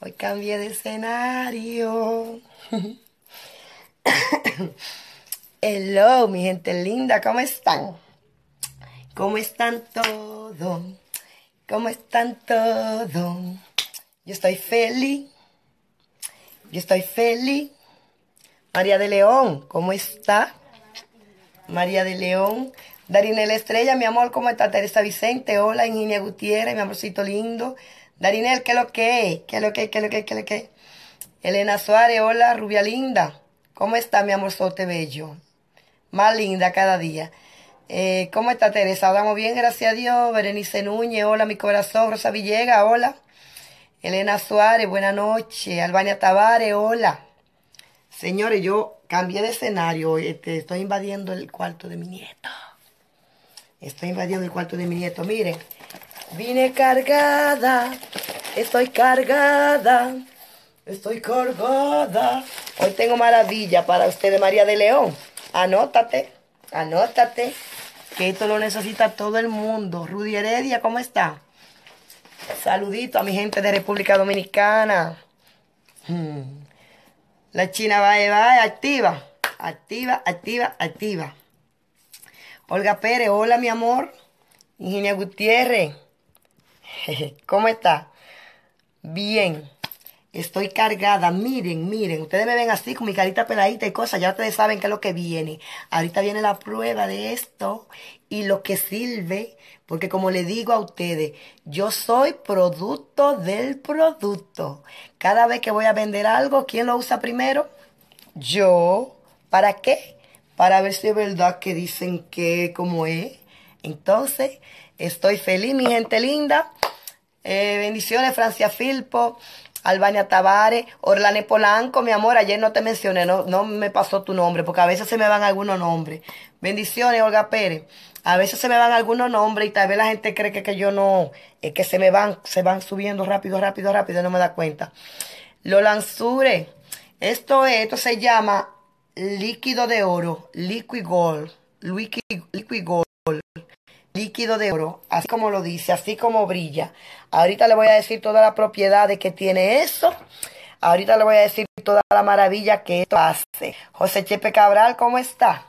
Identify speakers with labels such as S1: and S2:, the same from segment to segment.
S1: Hoy cambié de escenario. Hello, mi gente linda, ¿cómo están? ¿Cómo están todos? ¿Cómo están todos? Yo estoy feliz. Yo estoy feliz. María de León, ¿cómo está? María de León. Darinela Estrella, mi amor, ¿cómo está? Teresa Vicente, hola, Ingenia Gutiérrez, mi amorcito lindo. Darinel, ¿qué es lo que es? ¿Qué es lo que es? ¿Qué es lo que es? ¿Qué lo que Elena Suárez, hola, rubia linda. ¿Cómo está mi amor amorzote bello? Más linda cada día. Eh, ¿Cómo está Teresa? Vamos bien, gracias a Dios. Berenice Núñez, hola, mi corazón. Rosa Villega, hola. Elena Suárez, buenas noches. Albania Tavares, hola. Señores, yo cambié de escenario. Este, estoy invadiendo el cuarto de mi nieto. Estoy invadiendo el cuarto de mi nieto. Miren, Vine cargada, estoy cargada, estoy cargada. Hoy tengo maravilla para ustedes, María de León. Anótate, anótate, que esto lo necesita todo el mundo. Rudy Heredia, ¿cómo está? Saludito a mi gente de República Dominicana. Hmm. La China va, va, activa, activa, activa, activa. Olga Pérez, hola mi amor. Ingenia Gutiérrez. ¿Cómo está? Bien. Estoy cargada, miren, miren, ustedes me ven así con mi carita peladita y cosas, ya ustedes saben qué es lo que viene. Ahorita viene la prueba de esto y lo que sirve, porque como le digo a ustedes, yo soy producto del producto. Cada vez que voy a vender algo, ¿quién lo usa primero? Yo. ¿Para qué? Para ver si es verdad que dicen que, como es. Entonces, estoy feliz, mi gente linda. Eh, bendiciones, Francia Filpo, Albania Tavares, Orlane Polanco, mi amor, ayer no te mencioné, no, no me pasó tu nombre, porque a veces se me van algunos nombres. Bendiciones, Olga Pérez. A veces se me van algunos nombres y tal vez la gente cree que, yo no, es eh, que se me van, se van subiendo rápido, rápido, rápido, no me da cuenta. Lanzure, esto, esto se llama líquido de oro, liquid gold, liquid, liquid gold líquido de oro, así como lo dice, así como brilla. Ahorita le voy a decir todas las propiedades que tiene eso. Ahorita le voy a decir toda la maravilla que esto hace. José Chepe Cabral, ¿cómo está?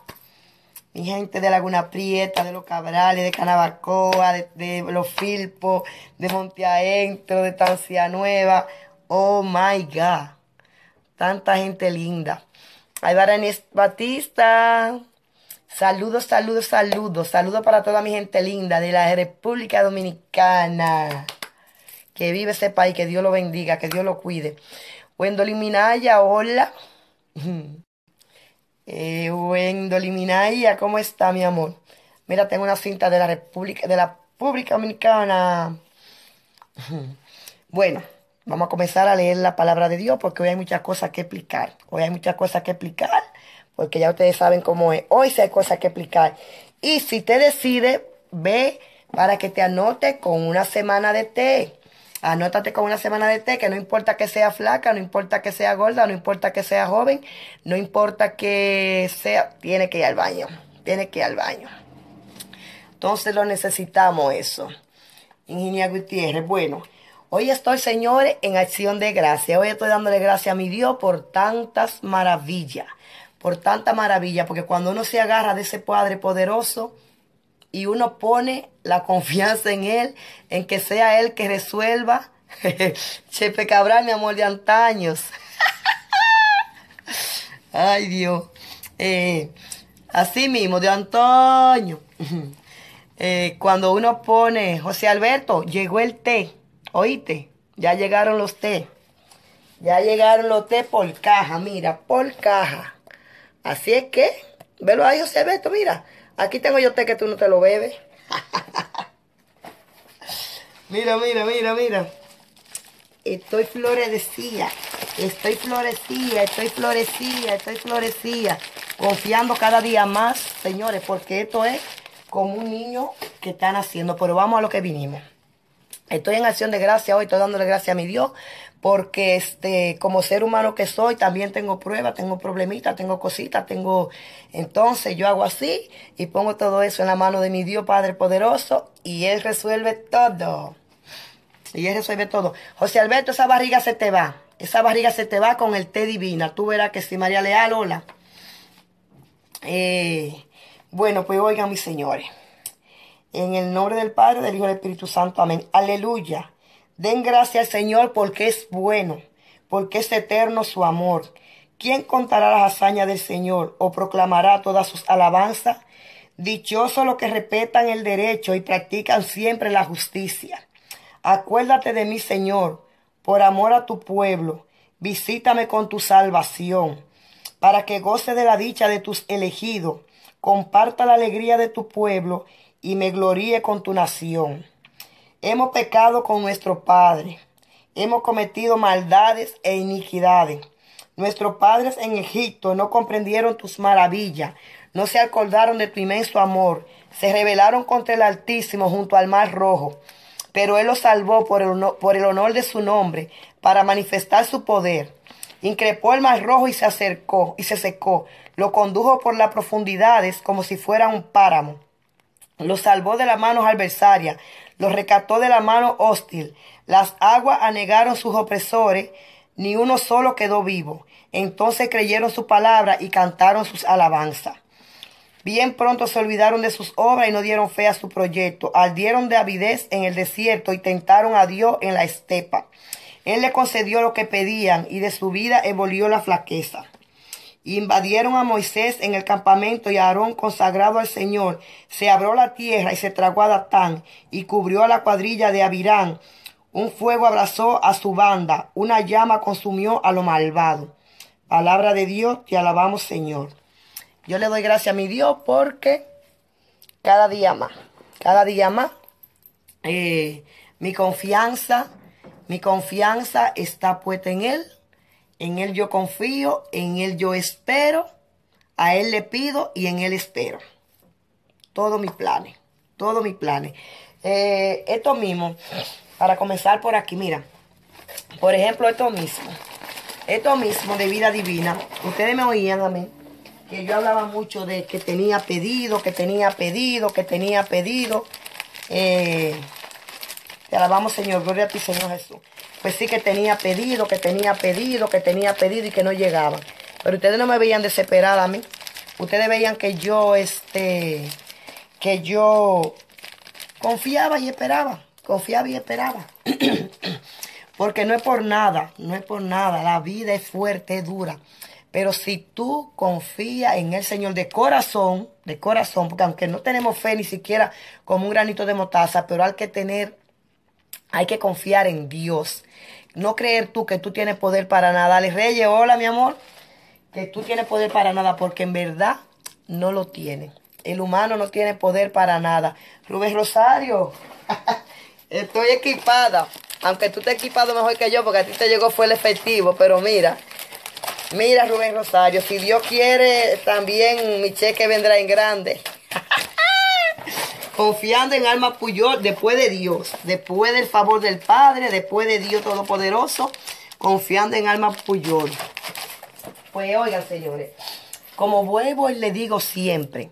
S1: Mi gente de Laguna Prieta, de Los Cabrales, de Canabacoa, de, Los Filpos, de Monte Aentro, de Tancia Nueva. Oh my God. Tanta gente linda. Ay, Baranis Batista. Saludos, saludos, saludos. Saludos para toda mi gente linda de la República Dominicana. Que vive este país, que Dios lo bendiga, que Dios lo cuide. Wendolin Minaya, hola. Eh, Minaya, ¿cómo está, mi amor? Mira, tengo una cinta de la República, de la República Dominicana. Bueno, vamos a comenzar a leer la palabra de Dios porque hoy hay muchas cosas que explicar. Hoy hay muchas cosas que explicar porque ya ustedes saben cómo es. Hoy sí hay cosas que explicar. Y si te decide, ve para que te anote con una semana de té. Anótate con una semana de té, que no importa que sea flaca, no importa que sea gorda, no importa que sea joven, no importa que sea, tiene que ir al baño, tiene que ir al baño. Entonces lo necesitamos eso. Ingeniería Gutiérrez, bueno, hoy estoy, señores, en acción de gracia. Hoy estoy dándole gracias a mi Dios por tantas maravillas por tanta maravilla, porque cuando uno se agarra de ese Padre poderoso y uno pone la confianza en Él, en que sea Él que resuelva, Chepe Cabral, mi amor de antaños. Ay Dios. Eh, así mismo, de antaño. Eh, cuando uno pone, José Alberto, llegó el té, oíste, ya llegaron los té. Ya llegaron los té por caja, mira, por caja. Así es que, velo ahí, José Beto, mira. Aquí tengo yo té que tú no te lo bebes. mira, mira, mira, mira. Estoy florecía, estoy florecía, estoy florecía, estoy florecía. Confiando cada día más, señores, porque esto es como un niño que están haciendo. Pero vamos a lo que vinimos. Estoy en acción de gracia hoy, estoy dándole gracias a mi Dios, porque este, como ser humano que soy, también tengo pruebas, tengo problemitas, tengo cositas, tengo. Entonces yo hago así y pongo todo eso en la mano de mi Dios Padre Poderoso y Él resuelve todo. Y Él resuelve todo. José Alberto, esa barriga se te va. Esa barriga se te va con el té divina. Tú verás que si María Leal, hola. Eh, bueno, pues oigan, mis señores. En el nombre del Padre, del Hijo y del Espíritu Santo. Amén. Aleluya. Den gracias al Señor porque es bueno, porque es eterno su amor. ¿Quién contará las hazañas del Señor o proclamará todas sus alabanzas? Dichosos los que respetan el derecho y practican siempre la justicia. Acuérdate de mí, Señor, por amor a tu pueblo. Visítame con tu salvación, para que goce de la dicha de tus elegidos. Comparta la alegría de tu pueblo y me gloríe con tu nación. Hemos pecado con nuestro Padre, hemos cometido maldades e iniquidades. Nuestros padres en Egipto no comprendieron tus maravillas, no se acordaron de tu inmenso amor, se rebelaron contra el Altísimo junto al Mar Rojo, pero Él los salvó por el, honor, por el honor de su nombre, para manifestar su poder. Increpó el Mar Rojo y se acercó y se secó, lo condujo por las profundidades como si fuera un páramo. Los salvó de la mano adversaria, los rescató de la mano hostil. Las aguas anegaron sus opresores, ni uno solo quedó vivo. Entonces creyeron su palabra y cantaron sus alabanzas. Bien pronto se olvidaron de sus obras y no dieron fe a su proyecto. Ardieron de avidez en el desierto y tentaron a Dios en la estepa. Él le concedió lo que pedían y de su vida evolvió la flaqueza invadieron a Moisés en el campamento y a Aarón consagrado al Señor. Se abrió la tierra y se tragó a Datán y cubrió a la cuadrilla de Abirán. Un fuego abrazó a su banda, una llama consumió a lo malvado. Palabra de Dios, te alabamos Señor. Yo le doy gracias a mi Dios porque cada día más, cada día más, eh, mi confianza, mi confianza está puesta en Él en Él yo confío, en Él yo espero, a Él le pido y en Él espero. Todos mis planes, todos mis planes. Eh, esto mismo, para comenzar por aquí, mira. Por ejemplo, esto mismo. Esto mismo de vida divina. Ustedes me oían a mí. Que yo hablaba mucho de que tenía pedido, que tenía pedido, que tenía pedido. Eh, te alabamos, Señor. Gloria a ti, Señor Jesús pues sí que tenía pedido, que tenía pedido, que tenía pedido y que no llegaba. Pero ustedes no me veían desesperada a mí. Ustedes veían que yo, este, que yo confiaba y esperaba, confiaba y esperaba. Porque no es por nada, no es por nada. La vida es fuerte, es dura. Pero si tú confías en el Señor de corazón, de corazón, porque aunque no tenemos fe ni siquiera como un granito de motaza pero hay que tener hay que confiar en Dios. No creer tú que tú tienes poder para nada. Dale, Reyes, hola, mi amor. Que tú tienes poder para nada, porque en verdad no lo tiene. El humano no tiene poder para nada. Rubén Rosario, estoy equipada. Aunque tú te equipado mejor que yo, porque a ti te llegó fue el efectivo. Pero mira, mira Rubén Rosario, si Dios quiere, también mi cheque vendrá en grande. Confiando en alma puyol, pues después de Dios, después del favor del Padre, después de Dios Todopoderoso, confiando en alma puyol. Pues, pues oigan, señores, como vuelvo y le digo siempre,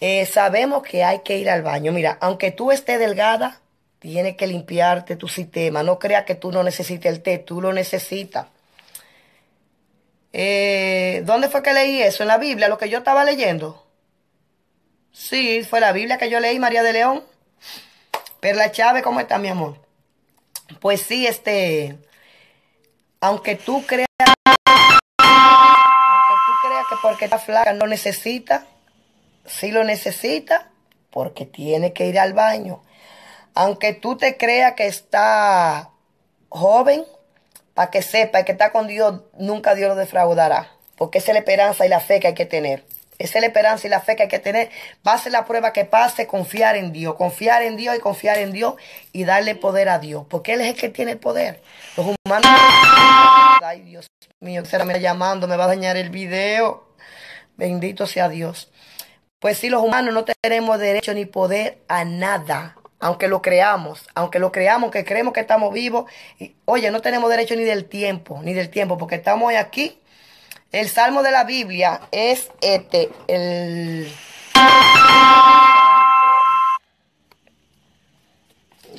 S1: eh, sabemos que hay que ir al baño. Mira, aunque tú estés delgada, tienes que limpiarte tu sistema. No creas que tú no necesites el té, tú lo necesitas. Eh, ¿Dónde fue que leí eso? En la Biblia, lo que yo estaba leyendo. Sí, fue la Biblia que yo leí, María de León. Perla Chávez, ¿cómo está, mi amor? Pues sí, este, aunque tú creas, aunque tú creas que porque está flaca no necesita, sí lo necesita, porque tiene que ir al baño. Aunque tú te creas que está joven, para que sepa que está con Dios, nunca Dios lo defraudará, porque esa es la esperanza y la fe que hay que tener. Esa es la esperanza y la fe que hay que tener. ser la prueba que pase, confiar en Dios, confiar en Dios y confiar en Dios y darle poder a Dios, porque Él es el que tiene el poder. Los humanos... Ay, Dios mío, será me llamando, me va a dañar el video. Bendito sea Dios. Pues si sí, los humanos no tenemos derecho ni poder a nada, aunque lo creamos, aunque lo creamos, que creemos que estamos vivos. oye, no tenemos derecho ni del tiempo, ni del tiempo, porque estamos hoy aquí el salmo de la Biblia es este, el...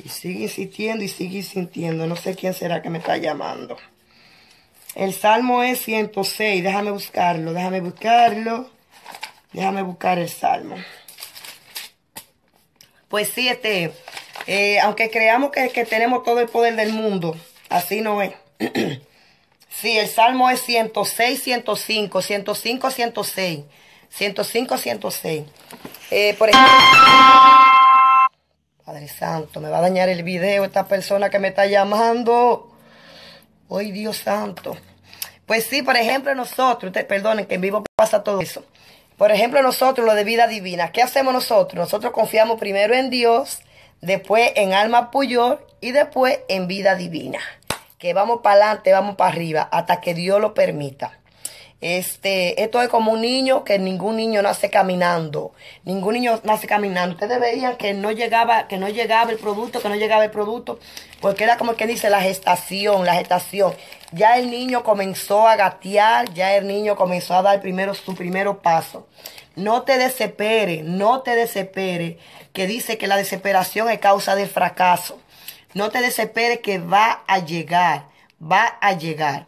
S1: Y sigue insistiendo y sigue insistiendo. No sé quién será que me está llamando. El salmo es 106. Déjame buscarlo, déjame buscarlo. Déjame buscar el salmo. Pues sí, este, eh, aunque creamos que tenemos todo el poder del mundo, así no es. Sí, el salmo es 106, 105, 105, 106. 105, 106. por ejemplo. Padre Santo, me va a dañar el video esta persona que me está llamando. Ay, Dios Santo. Pues sí, por ejemplo, nosotros, ustedes perdonen que en vivo pasa todo eso. Por ejemplo, nosotros, lo de vida divina, ¿qué hacemos nosotros? Nosotros confiamos primero en Dios, después en alma puyor y después en vida divina que vamos para adelante, vamos para arriba, hasta que Dios lo permita. Este, esto es como un niño que ningún niño nace caminando. Ningún niño nace caminando. Ustedes veían que no llegaba, que no llegaba el producto, que no llegaba el producto, porque era como que dice la gestación, la gestación. Ya el niño comenzó a gatear, ya el niño comenzó a dar primero su primero paso. No te desespere, no te desespere, que dice que la desesperación es causa de fracaso. No te desesperes que va a llegar, va a llegar.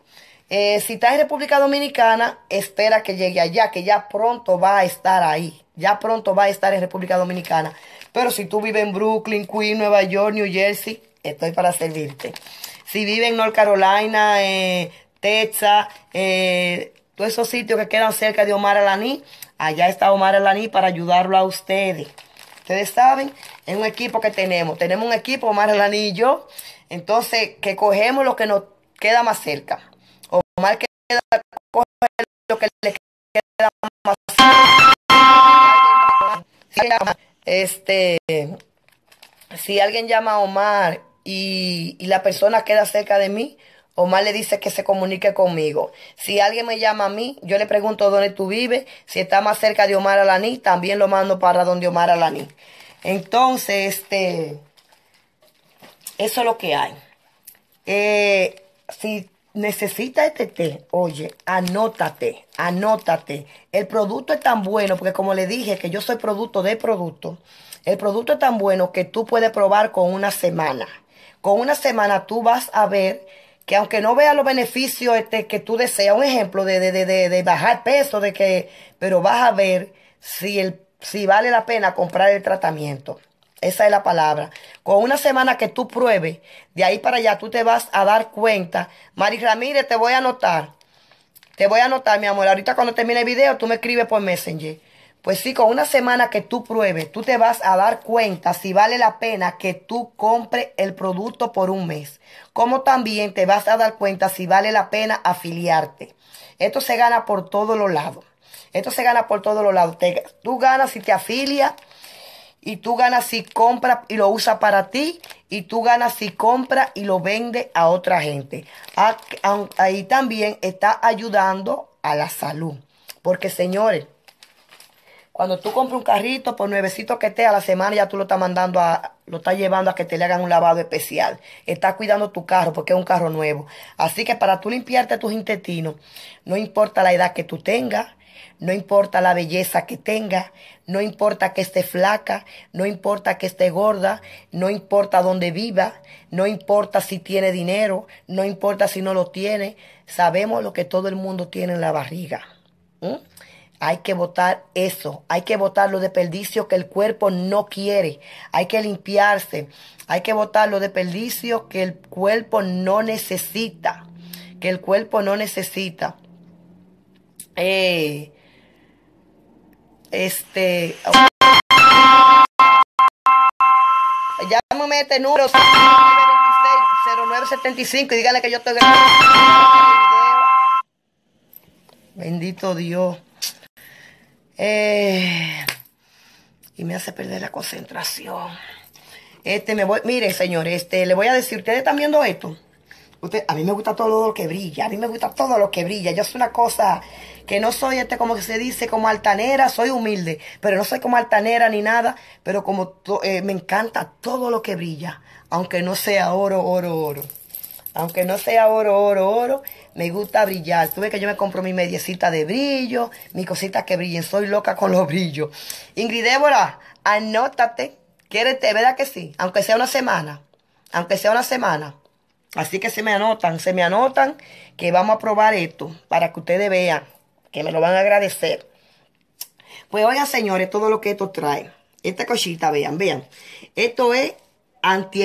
S1: Eh, si estás en República Dominicana, espera que llegue allá, que ya pronto va a estar ahí. Ya pronto va a estar en República Dominicana. Pero si tú vives en Brooklyn, Queens, Nueva York, New Jersey, estoy para servirte. Si vives en North Carolina, eh, Texas, eh, todos esos sitios que quedan cerca de Omar Alaní, allá está Omar Alaní para ayudarlo a ustedes. Ustedes saben, es un equipo que tenemos. Tenemos un equipo, Omar y yo. Entonces, que cogemos lo que nos queda más cerca. Omar queda, coge lo que le queda más cerca. Este, si alguien llama a Omar y, y la persona queda cerca de mí, Omar le dice que se comunique conmigo. Si alguien me llama a mí, yo le pregunto dónde tú vives. Si está más cerca de Omar Alaní, también lo mando para donde Omar Alaní. Entonces, este, eso es lo que hay. Eh, si necesita este té, oye, anótate, anótate. El producto es tan bueno, porque como le dije que yo soy producto de producto, el producto es tan bueno que tú puedes probar con una semana. Con una semana tú vas a ver que aunque no vea los beneficios este, que tú deseas, un ejemplo de, de, de, de, bajar peso, de que, pero vas a ver si, el, si vale la pena comprar el tratamiento. Esa es la palabra. Con una semana que tú pruebes, de ahí para allá tú te vas a dar cuenta. Mari Ramírez, te voy a anotar. Te voy a anotar, mi amor. Ahorita cuando termine el video, tú me escribes por Messenger. Pues sí, con una semana que tú pruebes, tú te vas a dar cuenta si vale la pena que tú compres el producto por un mes como también te vas a dar cuenta si vale la pena afiliarte. Esto se gana por todos los lados. Esto se gana por todos los lados. tú ganas si te afilias y tú ganas si compras y lo usas para ti y tú ganas si compras y lo vende a otra gente. Ahí también está ayudando a la salud. Porque señores, cuando tú compras un carrito, por nuevecito que esté a la semana, ya tú lo estás mandando a, lo estás llevando a que te le hagan un lavado especial. Estás cuidando tu carro porque es un carro nuevo. Así que para tú limpiarte tus intestinos, no importa la edad que tú tengas, no importa la belleza que tenga, no importa que esté flaca, no importa que esté gorda, no importa dónde viva, no importa si tiene dinero, no importa si no lo tiene, sabemos lo que todo el mundo tiene en la barriga. ¿Mm? Hay que votar eso, hay que lo de perdicio que el cuerpo no quiere, hay que limpiarse, hay que lo de perdicio que el cuerpo no necesita, que el cuerpo no necesita. Eh, este. Llámame este número 0975 y dígale que yo estoy grabando este Bendito Dios. Eh, y me hace perder la concentración. Este me voy, mire, señor, este, le voy a decir, ustedes están viendo esto. a mí me gusta todo lo que brilla, a mí me gusta todo lo que brilla. Yo soy una cosa que no soy, este, como se dice, como altanera, soy humilde, pero no soy como altanera ni nada, pero como eh, me encanta todo lo que brilla, aunque no sea oro, oro, oro. Aunque no sea oro, oro, oro, me gusta brillar. ves que yo me compro mi mediecita de brillo, mis cositas que brillen. Soy loca con los brillos. Ingrid anótate. Quérete, ¿verdad que sí? Aunque sea una semana. Aunque sea una semana. Así que se me anotan, se me anotan que vamos a probar esto para que ustedes vean que me lo van a agradecer. Pues oigan, señores, todo lo que esto trae. Esta cosita, vean, vean. Esto es anti,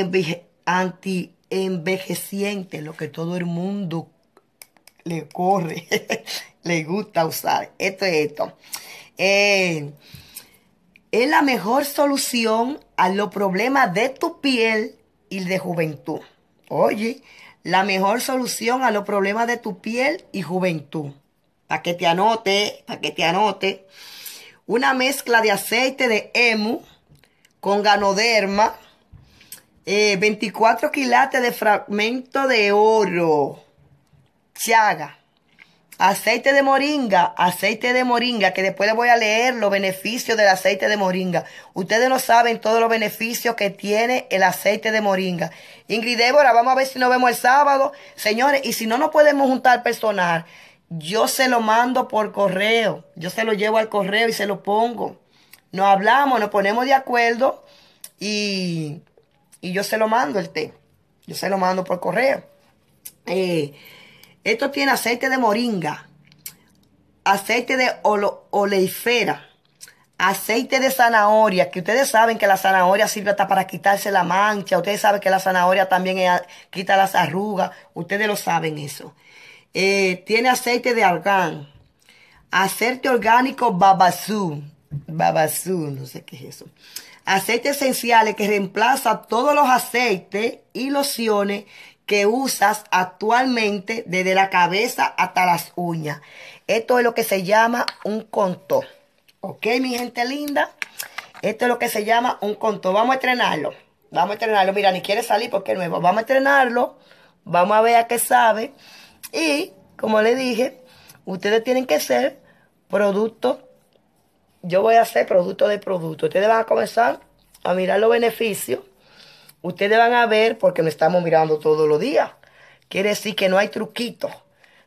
S1: anti envejeciente, lo que todo el mundo le corre, le gusta usar. Esto es esto. Eh, es la mejor solución a los problemas de tu piel y de juventud. Oye, la mejor solución a los problemas de tu piel y juventud. Para que te anote, para que te anote. Una mezcla de aceite de emu con ganoderma 24 eh, quilates de fragmento de oro. Chaga. Aceite de moringa, aceite de moringa, que después les voy a leer los beneficios del aceite de moringa. Ustedes no saben todos los beneficios que tiene el aceite de moringa. Ingrid Débora, vamos a ver si nos vemos el sábado. Señores, y si no nos podemos juntar personal, yo se lo mando por correo. Yo se lo llevo al correo y se lo pongo. Nos hablamos, nos ponemos de acuerdo y y yo se lo mando el té. Yo se lo mando por correo. Eh, esto tiene aceite de moringa, aceite de oleifera, aceite de zanahoria, que ustedes saben que la zanahoria sirve hasta para quitarse la mancha, ustedes saben que la zanahoria también quita las arrugas, ustedes lo saben eso. Eh, tiene aceite de argán, aceite orgánico babasú, babasú, no sé qué es eso Aceites esenciales que reemplaza todos los aceites y lociones que usas actualmente desde la cabeza hasta las uñas. Esto es lo que se llama un conto. ¿Ok, mi gente linda? Esto es lo que se llama un conto. Vamos a estrenarlo. Vamos a entrenarlo. Mira, ni quiere salir porque es nuevo. Vamos a estrenarlo. Vamos a ver a qué sabe. Y, como le dije, ustedes tienen que ser productos yo voy a hacer producto de producto. Ustedes van a comenzar a mirar los beneficios. Ustedes van a ver, porque nos estamos mirando todos los días. Quiere decir que no hay truquito.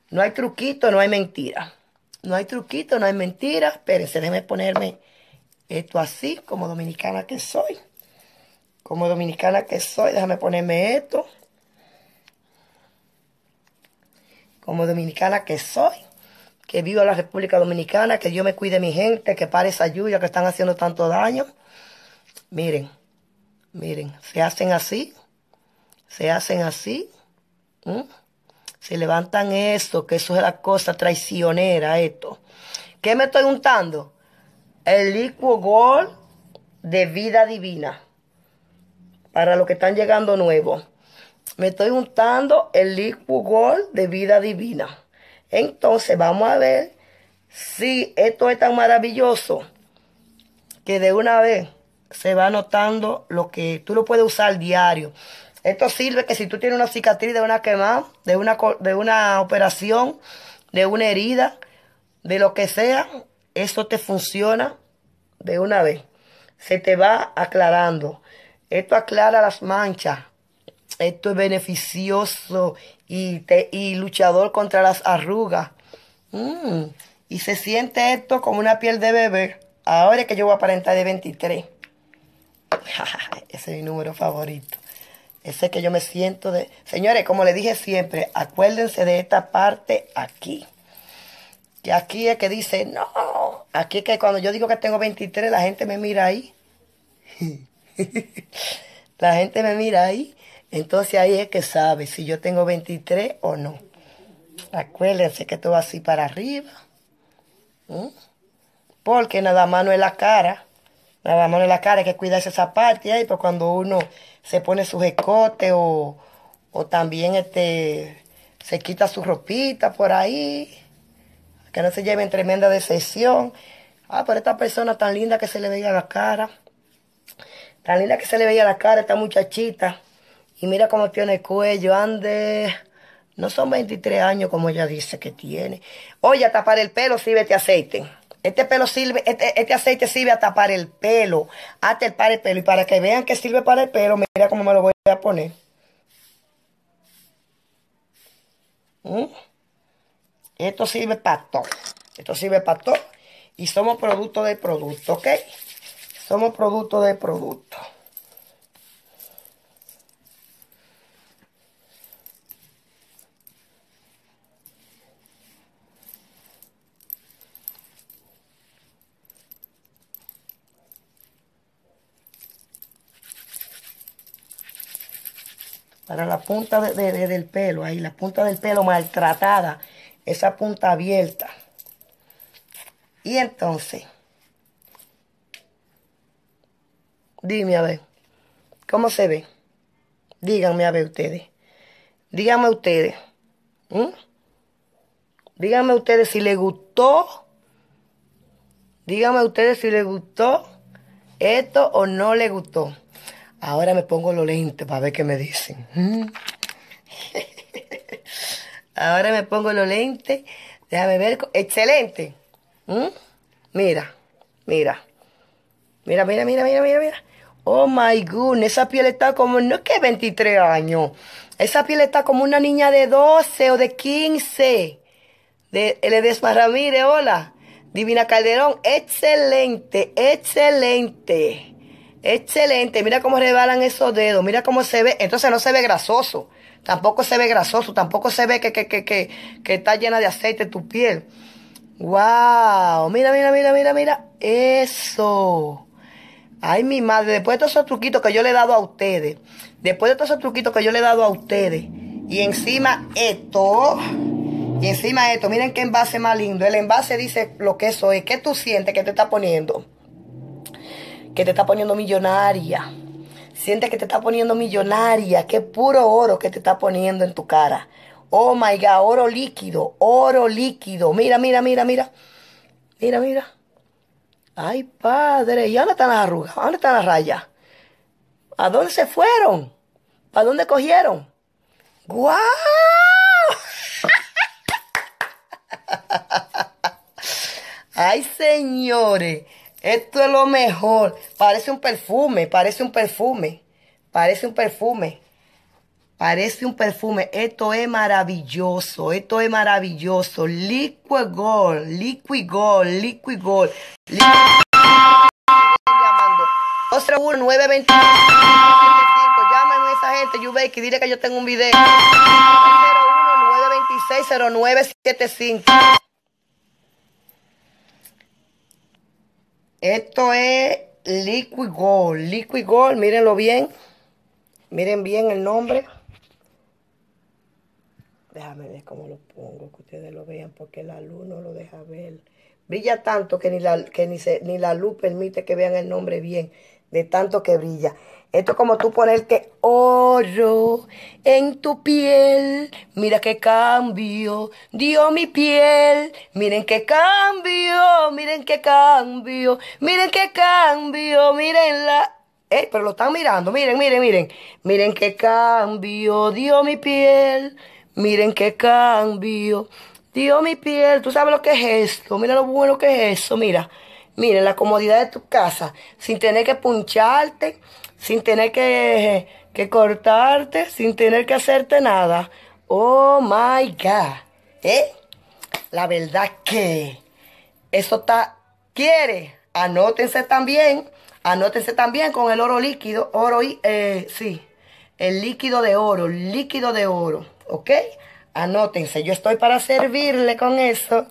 S1: No hay truquito, no hay mentira. No hay truquito, no hay mentira. Espérense, déjenme ponerme esto así, como dominicana que soy. Como dominicana que soy, déjame ponerme esto. Como dominicana que soy que viva la República Dominicana, que Dios me cuide mi gente, que pare esa lluvia que están haciendo tanto daño. Miren, miren, se hacen así, se hacen así, se levantan esto, que eso es la cosa traicionera, esto. ¿Qué me estoy untando? El licuo gol de vida divina. Para los que están llegando nuevos. Me estoy untando el licuo gol de vida divina. Entonces vamos a ver si esto es tan maravilloso que de una vez se va notando lo que tú lo puedes usar diario. Esto sirve que si tú tienes una cicatriz de una quemada, de una, de una operación, de una herida, de lo que sea, eso te funciona de una vez. Se te va aclarando. Esto aclara las manchas. Esto es beneficioso y, luchador contra las arrugas. Mm. y se siente esto como una piel de bebé. Ahora es que yo voy a aparentar de 23. Ese es mi número favorito. Ese es que yo me siento de... Señores, como les dije siempre, acuérdense de esta parte aquí. Que aquí es que dice, no. Aquí es que cuando yo digo que tengo 23, la gente me mira ahí. la gente me mira ahí. Entonces ahí es que sabe si yo tengo 23 o no. Acuérdense que todo así para arriba. Porque nada más no es la cara. Nada más no es la cara, hay que cuidarse esa parte ahí, pues cuando uno se pone sus escote o, también este, se quita su ropita por ahí, que no se lleven tremenda decepción. Ah, pero esta persona tan linda que se le veía la cara, tan linda que se le veía la cara, esta muchachita, y mira cómo tiene el cuello, ande. No son 23 años como ella dice que tiene. Oye, a tapar el pelo sirve este aceite. Este pelo sirve, este, este aceite sirve a tapar el pelo, a tapar el pelo. Y para que vean que sirve para el pelo, mira cómo me lo voy a poner. ¿Mm? Esto sirve para todo. Esto sirve para todo. Y somos producto de producto, ¿ok? Somos producto de producto. para la punta del pelo, ahí, la punta del pelo maltratada, esa punta abierta. Y entonces, dime a ver, ¿cómo se ve? Díganme a ver ustedes, díganme ustedes, Díganme díganme ustedes si les gustó, díganme ustedes si les gustó esto o no les gustó. Ahora me pongo los lentes para ver qué me dicen. Mm. Ahora me pongo los lentes. Déjame ver. Excelente. Mm. Mira, mira. Mira, mira, mira, mira, mira, Oh my goodness, esa piel está como, no es que 23 años. Esa piel está como una niña de 12 o de 15. De Edesma Ramírez, hola. Divina Calderón, excelente, excelente. Excelente, mira cómo rebalan esos dedos, mira cómo se ve, entonces no se ve grasoso, tampoco se ve grasoso, tampoco se ve que, que, está llena de aceite tu piel. ¡Wow! Mira, mira, mira, mira, mira, eso. Ay, mi madre, después de todos esos truquitos que yo le he dado a ustedes, después de todos esos truquitos que yo le he dado a ustedes, y encima esto, y encima esto, miren qué envase más lindo. El envase dice lo que eso es. ¿Qué tú sientes que te está poniendo? que te está poniendo millonaria. Siente que te está poniendo millonaria, Qué puro oro que te está poniendo en tu cara. Oh my God, oro líquido, oro líquido. Mira, mira, mira, mira. Mira, mira. Ay, padre, ¿y dónde están las arrugas? ¿Dónde están las rayas? ¿A dónde se fueron? ¿Para dónde cogieron? ¡Guau! ¡Ay, señores! Esto es lo mejor. Parece un perfume, parece un perfume. Parece un perfume. Parece un perfume. Esto es maravilloso. Esto es maravilloso. Liquid Gold, Liquid Gold, Liquid Gold. Liquid... a esa gente, que Dile que yo tengo un video. 201 926 0975 Esto es Liquid Gold. Liquid Gold, mírenlo bien. Miren bien el nombre. Déjame ver cómo lo pongo, que ustedes lo vean, porque la luz no lo deja ver. Brilla tanto que ni la, que ni, la luz permite que vean el nombre bien, de tanto que brilla. Esto es como tú ponerte oro en tu piel. Mira qué cambio dio mi piel. Miren qué cambio, miren qué cambio, miren qué cambio, la... Eh, pero lo están mirando, miren, miren, miren. Miren qué cambio dio mi piel. Miren qué cambio dio mi piel. Tú sabes lo que es esto. Mira lo bueno que es eso, mira. Miren la comodidad de tu casa sin tener que puncharte sin tener que, cortarte, sin tener que hacerte nada. Oh my God. ¿Eh? La verdad que eso está, quiere, anótense también, anótense también con el oro líquido, oro, eh, sí, el líquido de oro, líquido de oro, ¿ok? Anótense, yo estoy para servirle con eso.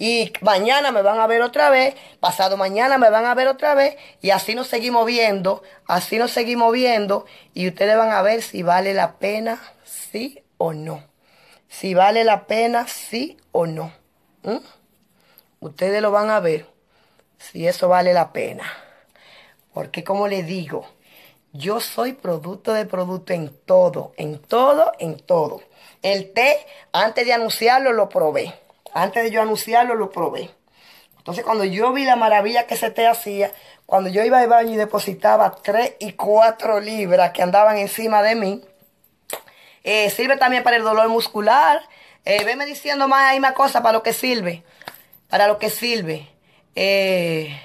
S1: Y mañana me van a ver otra vez, pasado mañana me van a ver otra vez, y así nos seguimos viendo, así nos seguimos viendo, y ustedes van a ver si vale la pena, sí o no. Si vale la pena, sí o no. Ustedes lo van a ver, si eso vale la pena. Porque como les digo, yo soy producto de producto en todo, en todo, en todo. El té, antes de anunciarlo, lo probé. Antes de yo anunciarlo, lo probé. Entonces, cuando yo vi la maravilla que se te hacía, cuando yo iba al baño y depositaba 3 y 4 libras que andaban encima de mí, eh, sirve también para el dolor muscular. Eh, veme diciendo más ahí más cosas para lo que sirve. Para lo que sirve. Eh,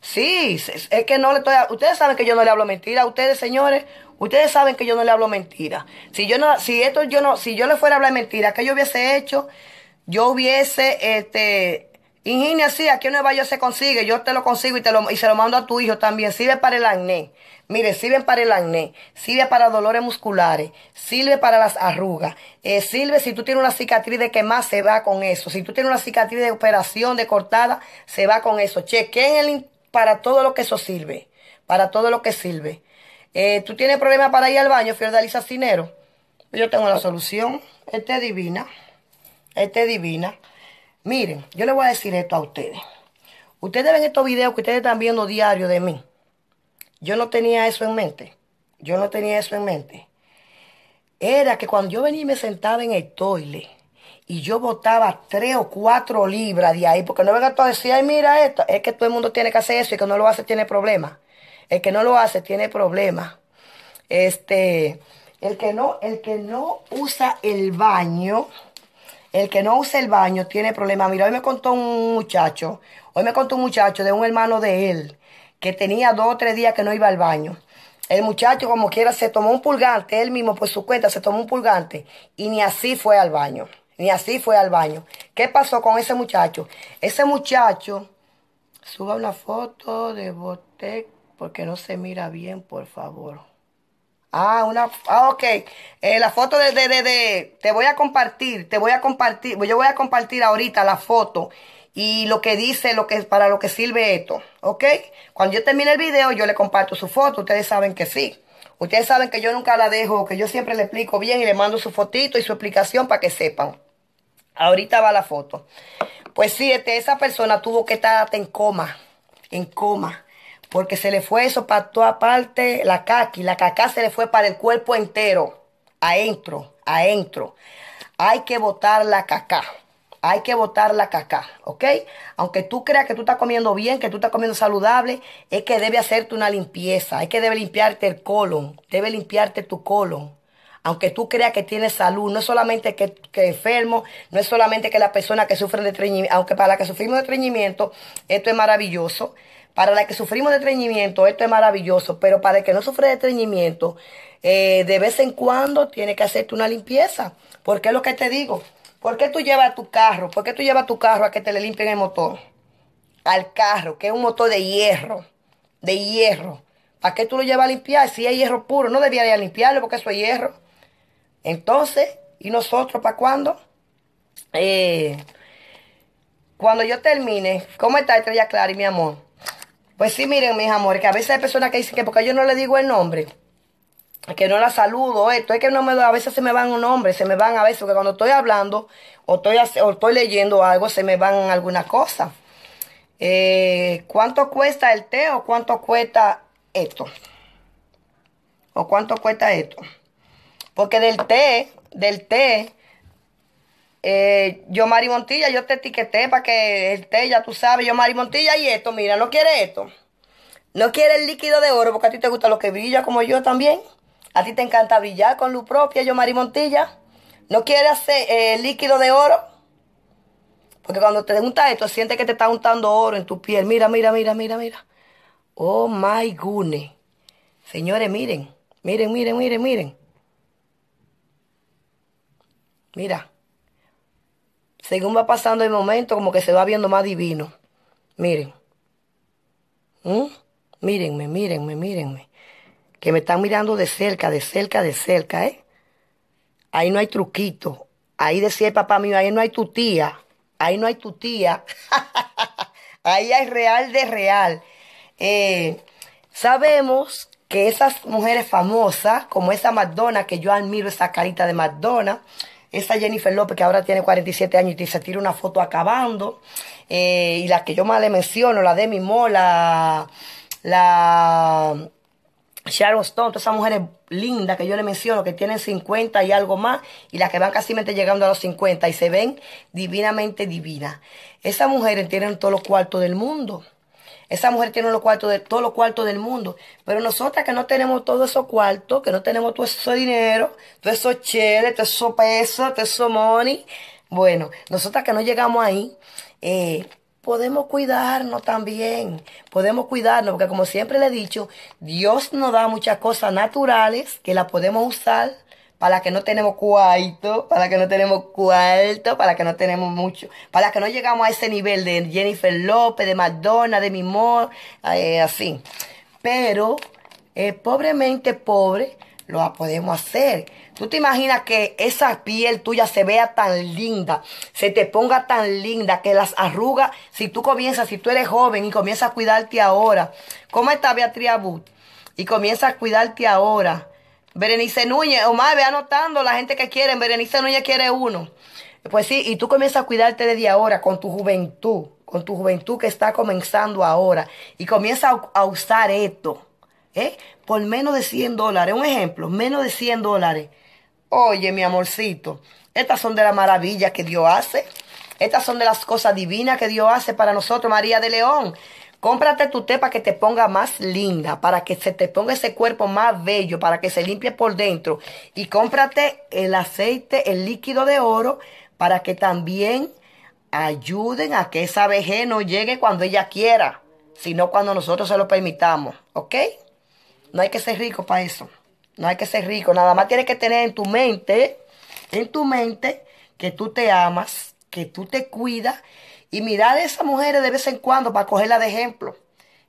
S1: sí, es, que no le estoy. ustedes saben que yo no le hablo mentira. Ustedes, señores, ustedes saben que yo no le hablo mentira. Si yo no, si esto yo no, si yo le fuera a hablar mentira, ¿qué yo hubiese hecho? yo hubiese, este, ingenio sí, aquí en Nueva York se consigue, yo te lo consigo y, te lo, y se lo mando a tu hijo también. Sirve para el acné. Mire, sirve para el acné, sirve para dolores musculares, sirve para las arrugas, eh, sirve si tú tienes una cicatriz de quemar, se va con eso. Si tú tienes una cicatriz de operación, de cortada, se va con eso. Chequen el, para todo lo que eso sirve, para todo lo que sirve. Eh, tú tienes problemas para ir al baño, Fiordalisa Cinero. Yo tengo la solución, este es divina. Esta es divina. Miren, yo les voy a decir esto a ustedes. Ustedes ven estos videos que ustedes están viendo diario de mí. Yo no tenía eso en mente. Yo no tenía eso en mente. Era que cuando yo venía y me sentaba en el toile y yo botaba tres o cuatro libras de ahí, porque no venga todo a decir, mira esto, es que todo el mundo tiene que hacer eso y que no lo hace tiene problemas. El que no lo hace tiene problemas. Este, el que no, el que no usa el baño el que no usa el baño tiene problemas. Mira, hoy me contó un muchacho, hoy me contó un muchacho de un hermano de él, que tenía dos o tres días que no iba al baño. El muchacho, como quiera, se tomó un pulgante, él mismo por su cuenta se tomó un pulgante y ni así fue al baño. Ni así fue al baño. ¿Qué pasó con ese muchacho? Ese muchacho, suba una foto de Botec porque no se mira bien, por favor. Ah, una. Ah, ok. Eh, la foto de, de, de, Te voy a compartir, te voy a compartir. Yo voy a compartir ahorita la foto y lo que dice, lo que para lo que sirve esto. ¿Ok? Cuando yo termine el video, yo le comparto su foto. Ustedes saben que sí. Ustedes saben que yo nunca la dejo, que yo siempre le explico bien y le mando su fotito y su explicación para que sepan. Ahorita va la foto. Pues sí, este, esa persona tuvo que estar en coma. En coma porque se le fue eso para toda parte, la caqui, la caca se le fue para el cuerpo entero, adentro, adentro. Hay que botar la caca, hay que botar la caca, ¿ok? Aunque tú creas que tú estás comiendo bien, que tú estás comiendo saludable, es que debe hacerte una limpieza, es que debe limpiarte el colon, debe limpiarte tu colon. Aunque tú creas que tienes salud, no es solamente que, enfermo, no es solamente que la persona que sufre de estreñimiento, aunque para la que sufrimos de estreñimiento, esto es maravilloso para la que sufrimos de treñimiento, esto es maravilloso, pero para el que no sufre de estreñimiento, eh, de vez en cuando tiene que hacerte una limpieza. Porque es lo que te digo. ¿Por qué tú llevas tu carro? ¿Por qué tú llevas tu carro a que te le limpien el motor? Al carro, que es un motor de hierro. De hierro. ¿Para qué tú lo llevas a limpiar? Si es hierro puro, no debía de limpiarlo porque eso es hierro. Entonces, ¿y nosotros para cuándo? Eh, cuando yo termine, ¿cómo está Estrella Clara y mi amor? Pues sí, miren, mis amores, que a veces hay personas que dicen que porque yo no le digo el nombre, que no la saludo, esto es que no me, a veces se me van un nombre, se me van a veces, porque cuando estoy hablando o estoy, estoy leyendo algo, se me van algunas cosas. Eh, ¿Cuánto cuesta el té o cuánto cuesta esto? ¿O cuánto cuesta esto? Porque del té, del té, eh, yo, Mari Montilla, yo te etiqueté para que esté, ya tú sabes, yo, Mari Montilla, y esto, mira, no quiere esto. No quiere el líquido de oro porque a ti te gusta lo que brilla como yo también. A ti te encanta brillar con luz propia, yo, Mari Montilla. No quiere hacer eh, líquido de oro. Porque cuando te unta esto, sientes que te está untando oro en tu piel. Mira, mira, mira, mira, mira. Oh my goodness. Señores, miren. Miren, miren, miren, miren. Mira según va pasando el momento, como que se va viendo más divino. Miren. ¿Mm? Mírenme, mírenme, mírenme. Que me están mirando de cerca, de cerca, de cerca, ¿eh? Ahí no hay truquito. Ahí decía el papá mío, ahí no hay tu tía. Ahí no hay tu tía. ahí hay real de real. Eh, sabemos que esas mujeres famosas, como esa Madonna, que yo admiro esa carita de Madonna, esa Jennifer López que ahora tiene 47 años y se tira una foto acabando, eh, y las que yo más le menciono, la Demi Moore, la, la Sharon Stone, todas esas mujeres lindas que yo le menciono, que tienen 50 y algo más, y las que van casi llegando a los 50 y se ven divinamente divinas. Esas mujeres tienen todos los cuartos del mundo. Esa mujer tiene los cuartos de, todos los cuartos del mundo. Pero nosotras que no tenemos todos esos cuartos, que no tenemos todo ese dinero, todo esos cheles, todo esos pesos, todo esos money. Bueno, nosotras que no llegamos ahí, eh, podemos cuidarnos también, podemos cuidarnos, porque como siempre le he dicho, Dios nos da muchas cosas naturales que las podemos usar para que no tenemos cuarto, para que no tenemos cuarto, para que no tenemos mucho, para que no llegamos a ese nivel de Jennifer López, de Madonna, de Mimor, eh, así. Pero, eh, pobremente pobre, lo podemos hacer. Tú te imaginas que esa piel tuya se vea tan linda, se te ponga tan linda, que las arrugas, si tú comienzas, si tú eres joven y comienzas a cuidarte ahora, ¿cómo está Beatriz Abud? Y comienzas a cuidarte ahora Berenice Núñez, Omar, ve anotando la gente que quiere, Berenice Núñez quiere uno. Pues sí, y tú comienzas a cuidarte desde ahora con tu juventud, con tu juventud que está comenzando ahora. Y comienza a, usar esto, ¿eh? Por menos de 100 dólares. Un ejemplo, menos de 100 dólares. Oye, mi amorcito, estas son de las maravillas que Dios hace. Estas son de las cosas divinas que Dios hace para nosotros, María de León. Cómprate tu té para que te ponga más linda, para que se te ponga ese cuerpo más bello, para que se limpie por dentro. Y cómprate el aceite, el líquido de oro, para que también ayuden a que esa vejez no llegue cuando ella quiera, sino cuando nosotros se lo permitamos. ¿Ok? No hay que ser rico para eso. No hay que ser rico. Nada más tienes que tener en tu mente, en tu mente, que tú te amas, que tú te cuidas y mirar a esas mujeres de vez en cuando para cogerla de ejemplo.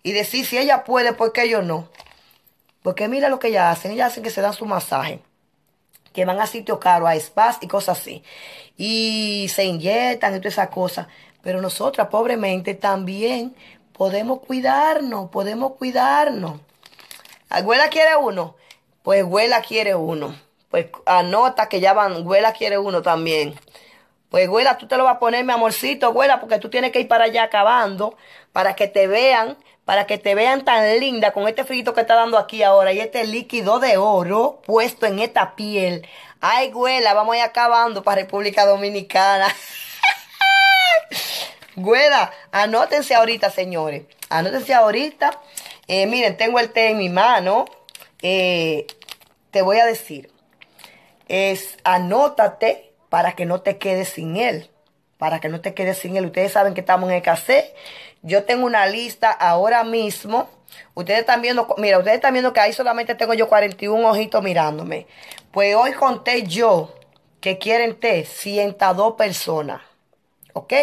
S1: Y decir si ella puede, ¿por qué yo no? Porque mira lo que ellas hacen. Ellas hacen que se dan su masaje. Que van a sitios caros, a spas y cosas así. Y se inyectan y todas esas cosas. Pero nosotras, pobremente, también podemos cuidarnos, podemos cuidarnos. Abuela quiere uno. Pues abuela quiere uno. Pues anota que ya van, abuela quiere uno también. Pues, güela, tú te lo vas a poner, mi amorcito, güela, porque tú tienes que ir para allá acabando, para que te vean, para que te vean tan linda con este frito que está dando aquí ahora y este líquido de oro puesto en esta piel. Ay, güela, vamos a ir acabando para República Dominicana. Güela, anótense ahorita, señores. Anótense ahorita. Eh, miren, tengo el té en mi mano. Eh, te voy a decir, es anótate para que no te quedes sin él. Para que no te quedes sin él. Ustedes saben que estamos en el escasez. Yo tengo una lista ahora mismo. Ustedes están viendo, mira, ustedes están viendo que ahí solamente tengo yo 41 ojitos mirándome. Pues hoy conté yo que quieren té 102 personas. ¿Ok?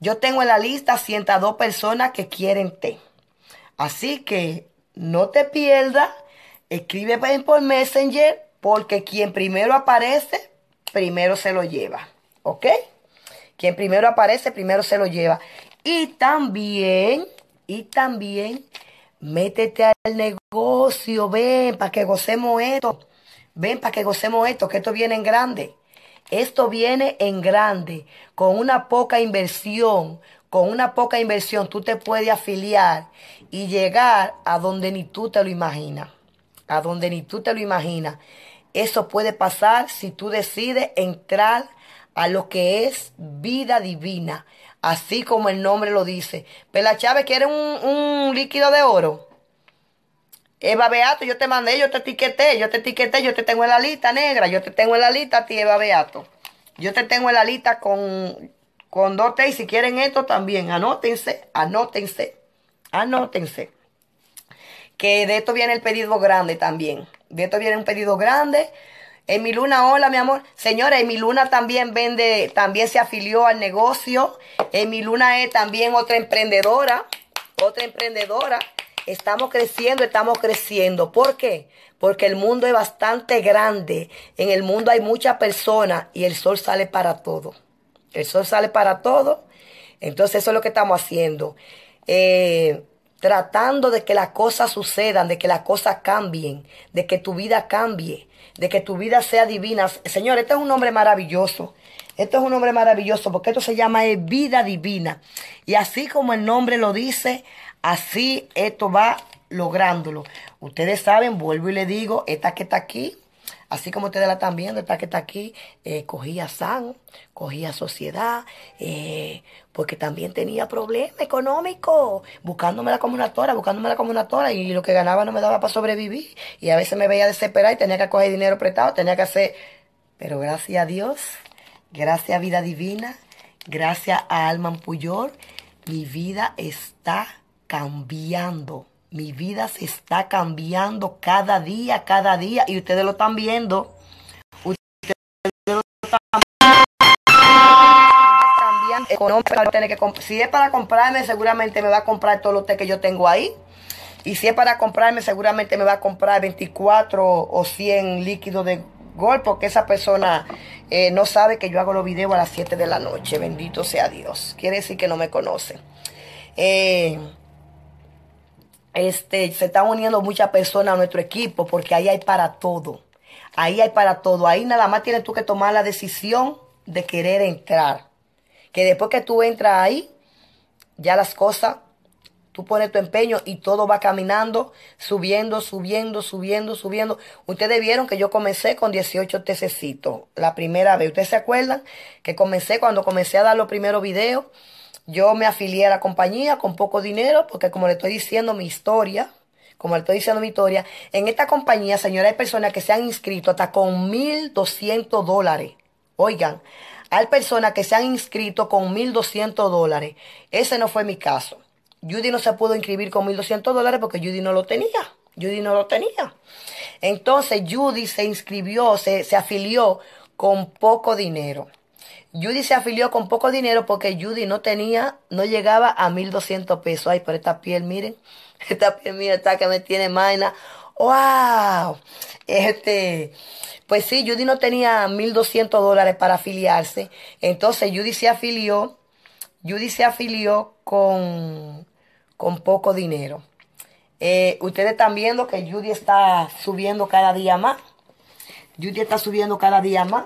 S1: Yo tengo en la lista 102 personas que quieren té. Así que no te pierdas. Escribe por Messenger porque quien primero aparece primero se lo lleva. ¿Ok? Quien primero aparece, primero se lo lleva. Y también, y también, métete al negocio, ven, para que gocemos esto. Ven, para que gocemos esto, que esto viene en grande. Esto viene en grande, con una poca inversión. Con una poca inversión tú te puedes afiliar y llegar a donde ni tú te lo imaginas. A donde ni tú te lo imaginas. Eso puede pasar si tú decides entrar a lo que es vida divina, así como el nombre lo dice. Pela Chávez quiere un, un líquido de oro. Eva Beato, yo te mandé, yo te etiqueté, yo te etiqueté, yo te tengo en la lista negra, yo te tengo en la lista a ti, Eva Beato. Yo te tengo en la lista con, con dos y si quieren esto también, anótense, anótense, anótense. Que de esto viene el pedido grande también esto viene un pedido grande. En mi Luna, hola, mi amor. Señora, en mi Luna también vende, también se afilió al negocio. En mi Luna es también otra emprendedora, otra emprendedora. Estamos creciendo, estamos creciendo. ¿Por qué? Porque el mundo es bastante grande. En el mundo hay muchas personas y el sol sale para todo. El sol sale para todo. Entonces eso es lo que estamos haciendo. Eh, tratando de que las cosas sucedan, de que las cosas cambien, de que tu vida cambie, de que tu vida sea divina. Señor, este es un nombre maravilloso. Esto es un nombre maravilloso porque esto se llama vida divina. Y así como el nombre lo dice, así esto va lográndolo. Ustedes saben, vuelvo y le digo, esta que está aquí, así como ustedes la están viendo, esta que está aquí, eh, cogía san, cogía sociedad, eh, porque también tenía problemas económicos, buscándomela como una tora, buscándomela como una tora, y lo que ganaba no me daba para sobrevivir, y a veces me veía desesperada y tenía que coger dinero prestado, tenía que hacer, pero gracias a Dios, gracias a vida divina, gracias a Alman Puyol, mi vida está cambiando. Mi vida se está cambiando cada día, cada día, y ustedes lo están viendo. si es para comprarme, seguramente me va a comprar todos los té que yo tengo ahí. Y si es para comprarme, seguramente me va a comprar 24 o 100 líquidos de gol, porque esa persona eh, no sabe que yo hago los videos a las 7 de la noche. Bendito sea Dios. Quiere decir que no me conoce. Eh, este, se están uniendo muchas personas a nuestro equipo, porque ahí hay para todo. Ahí hay para todo. Ahí nada más tienes tú que tomar la decisión de querer entrar que después que tú entras ahí, ya las cosas, tú pones tu empeño y todo va caminando, subiendo, subiendo, subiendo, subiendo. Ustedes vieron que yo comencé con 18 tececitos la primera vez. ¿Ustedes se acuerdan que comencé cuando comencé a dar los primeros videos? Yo me afilié a la compañía con poco dinero, porque como le estoy diciendo mi historia, como le estoy diciendo mi historia, en esta compañía, señora, hay personas que se han inscrito hasta con 1.200 dólares. Oigan, hay personas que se han inscrito con 1.200 dólares. Ese no fue mi caso. Judy no se pudo inscribir con 1.200 dólares porque Judy no lo tenía. Judy no lo tenía. Entonces Judy se inscribió, se, se afilió con poco dinero. Judy se afilió con poco dinero porque Judy no tenía, no llegaba a 1200 pesos. Ay, pero esta piel, miren, esta piel mía está que me tiene maina. ¡Wow! Este, pues sí, Judy no tenía 1.200 dólares para afiliarse. Entonces Judy se afilió. Judy se afilió con, con poco dinero. Eh, ustedes están viendo que Judy está subiendo cada día más. Judy está subiendo cada día más.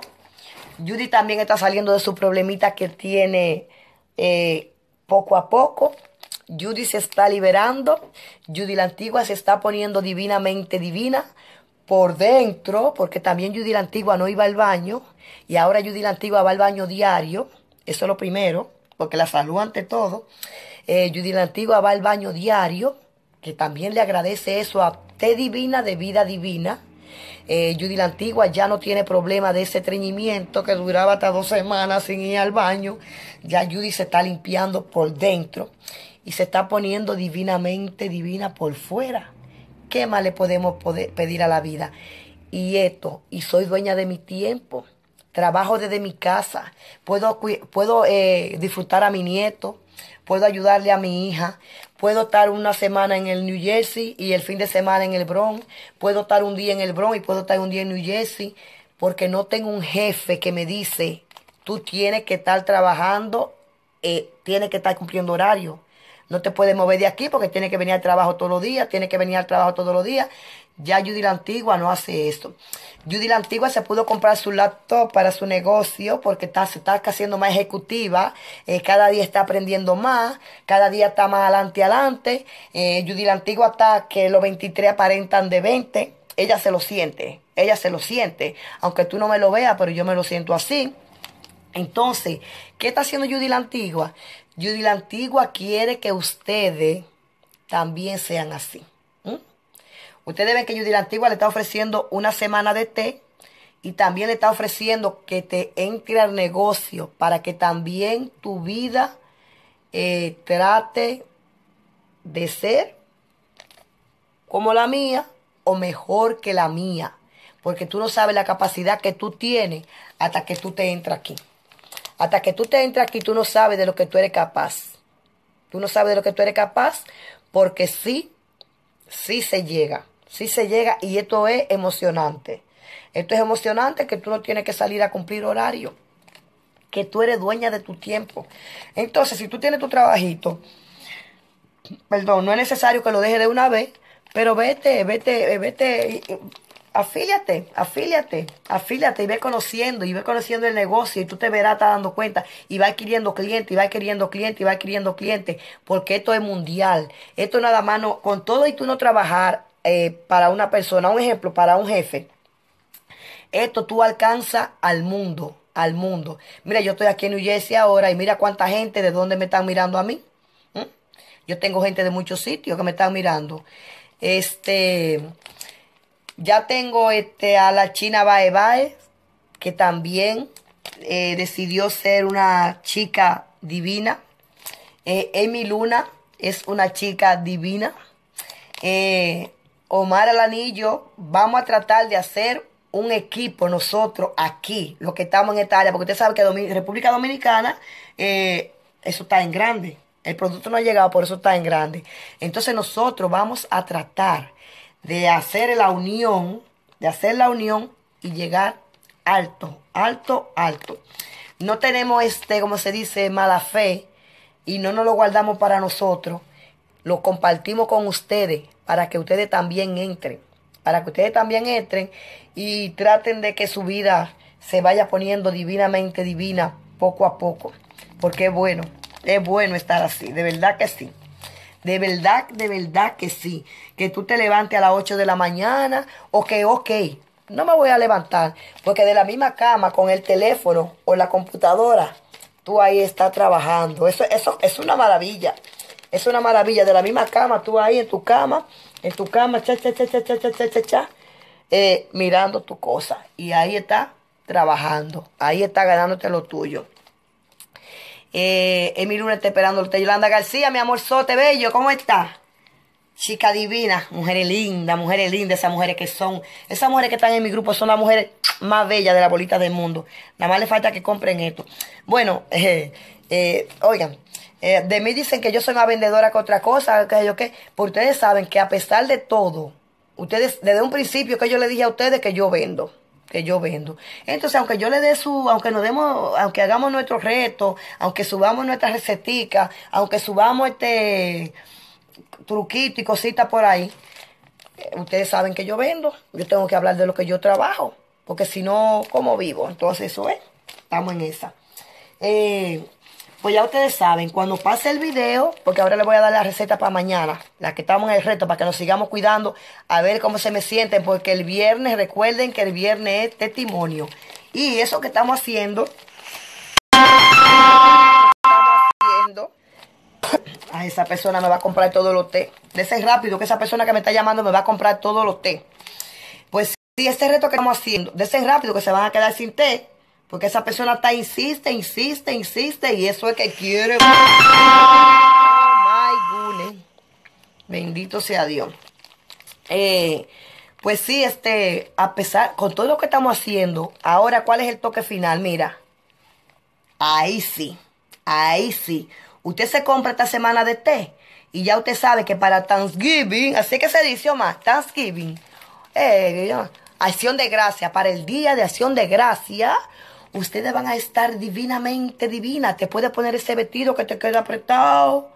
S1: Judy también está saliendo de su problemita que tiene eh, poco a poco. Judy se está liberando. Judy la antigua se está poniendo divinamente divina por dentro, porque también Judy la Antigua no iba al baño, y ahora Judy la Antigua va al baño diario, eso es lo primero, porque la salud ante todo. Eh, Judy la Antigua va al baño diario, que también le agradece eso a Te Divina de Vida Divina. Eh, Judy la Antigua ya no tiene problema de ese treñimiento que duraba hasta dos semanas sin ir al baño. Ya Judy se está limpiando por dentro y se está poniendo divinamente divina por fuera. ¿Qué más le podemos pedir a la vida? Y esto, y soy dueña de mi tiempo, trabajo desde mi casa, puedo, puedo eh, disfrutar a mi nieto, puedo ayudarle a mi hija, puedo estar una semana en el New Jersey y el fin de semana en el Bronx, puedo estar un día en el Bronx y puedo estar un día en New Jersey, porque no tengo un jefe que me dice, tú tienes que estar trabajando, eh, tienes que estar cumpliendo horario no te puedes mover de aquí porque tiene que venir al trabajo todos los días, tiene que venir al trabajo todos los días. Ya Judy la Antigua no hace esto. Judy la Antigua se pudo comprar su laptop para su negocio porque está, se está haciendo más ejecutiva. Eh, cada día está aprendiendo más. Cada día está más adelante, adelante. Eh, Judy la Antigua está que los 23 aparentan de 20. Ella se lo siente. Ella se lo siente. Aunque tú no me lo veas, pero yo me lo siento así. Entonces, ¿qué está haciendo Judy la Antigua? Judy la Antigua quiere que ustedes también sean así. Ustedes ven que Judy la Antigua le está ofreciendo una semana de té y también le está ofreciendo que te entre al negocio para que también tu vida eh, trate de ser como la mía o mejor que la mía. Porque tú no sabes la capacidad que tú tienes hasta que tú te entras aquí. Hasta que tú te entras aquí, tú no sabes de lo que tú eres capaz. Tú no sabes de lo que tú eres capaz porque sí, sí se llega. Sí se llega y esto es emocionante. Esto es emocionante que tú no tienes que salir a cumplir horario. Que tú eres dueña de tu tiempo. Entonces, si tú tienes tu trabajito, perdón, no es necesario que lo dejes de una vez, pero vete, vete, vete Afíliate, afíliate, afíliate y ve conociendo, y ve conociendo el negocio, y tú te verás, estás dando cuenta, y va adquiriendo cliente, y va adquiriendo cliente, y va adquiriendo cliente, porque esto es mundial. Esto nada más, no, con todo y tú no trabajar eh, para una persona, un ejemplo, para un jefe, esto tú alcanzas al mundo, al mundo. Mira, yo estoy aquí en New Jersey ahora, y mira cuánta gente de dónde me están mirando a mí. Yo tengo gente de muchos sitios que me están mirando. Este. Ya tengo este, a la China Bae Bae, que también eh, decidió ser una chica divina. Emi eh, Luna es una chica divina. Eh, Omar el anillo, vamos a tratar de hacer un equipo nosotros aquí, los que estamos en esta área, porque usted sabe que República Dominicana, eso está en grande. El producto no ha llegado, por eso está en grande. Entonces nosotros vamos a tratar de hacer la unión, de hacer la unión y llegar alto, alto, alto. No tenemos este, como se dice, mala fe y no nos lo guardamos para nosotros. Lo compartimos con ustedes para que ustedes también entren, para que ustedes también entren y traten de que su vida se vaya poniendo divinamente divina poco a poco. Porque es bueno, es bueno estar así, de verdad que sí. De verdad, de verdad que sí. Que tú te levantes a las 8 de la mañana o que, ok, no me voy a levantar. Porque de la misma cama, con el teléfono o la computadora, tú ahí estás trabajando. Eso, eso es una maravilla. Es una maravilla. De la misma cama, tú ahí en tu cama, en tu cama, cha, cha, cha, cha, cha, cha, cha, cha eh, mirando tu cosa. Y ahí está trabajando. Ahí está ganándote lo tuyo. Eh, Luna está esperando usted. Yolanda García, mi amor Sote Bello, ¿cómo está? Chica divina, mujeres lindas, mujeres lindas, esas mujeres que son, esas mujeres que están en mi grupo son las mujeres más bellas de la bolita del mundo. Nada más le falta que compren esto. Bueno, eh, eh, oigan, eh, de mí dicen que yo soy una vendedora que otra cosa, que yo qué. Porque ustedes saben que a pesar de todo, ustedes, desde un principio que yo les dije a ustedes que yo vendo que yo vendo. Entonces, aunque yo le dé su, aunque nos demos, aunque hagamos nuestros reto, aunque subamos nuestras receticas. aunque subamos este truquito y cosita por ahí, eh, ustedes saben que yo vendo, yo tengo que hablar de lo que yo trabajo, porque si no, ¿cómo vivo? Entonces, eso es, estamos en esa. Eh, pues ya ustedes saben, cuando pase el video, porque ahora les voy a dar la receta para mañana, la que estamos en el reto, para que nos sigamos cuidando, a ver cómo se me sienten, porque el viernes, recuerden que el viernes es testimonio. Y eso que estamos haciendo, a esa persona me va a comprar todos los té. De rápido, que esa persona que me está llamando me va a comprar todos los té. Pues si este reto que estamos haciendo, de rápido que se van a quedar sin té, porque esa persona está, insiste, insiste, insiste, y eso es que quiere. Oh my goodness. Bendito sea Dios. Eh, pues sí, este, a pesar, con todo lo que estamos haciendo, ahora, ¿cuál es el toque final? Mira. Ahí sí, ahí sí. Usted se compra esta semana de té. Y ya usted sabe que para Thanksgiving, así que se dice más, Thanksgiving, eh, acción de gracia, para el día de acción de gracia, Ustedes van a estar divinamente divinas. Te puede poner ese vestido que te queda apretado.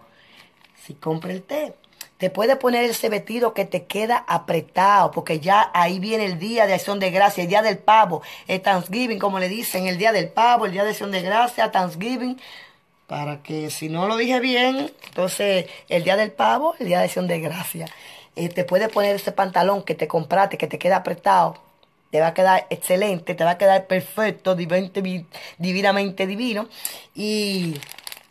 S1: Si compra el té. Te puede poner ese vestido que te queda apretado, porque ya ahí viene el día de acción de gracia, el día del pavo, el Thanksgiving, como le dicen, el día del pavo, el día de acción de gracia, Thanksgiving. Para que si no lo dije bien, entonces el día del pavo, el día de acción de gracia. Eh, te puede poner ese pantalón que te compraste, que te queda apretado, te va a quedar excelente, te va a quedar perfecto, divinamente divino. Y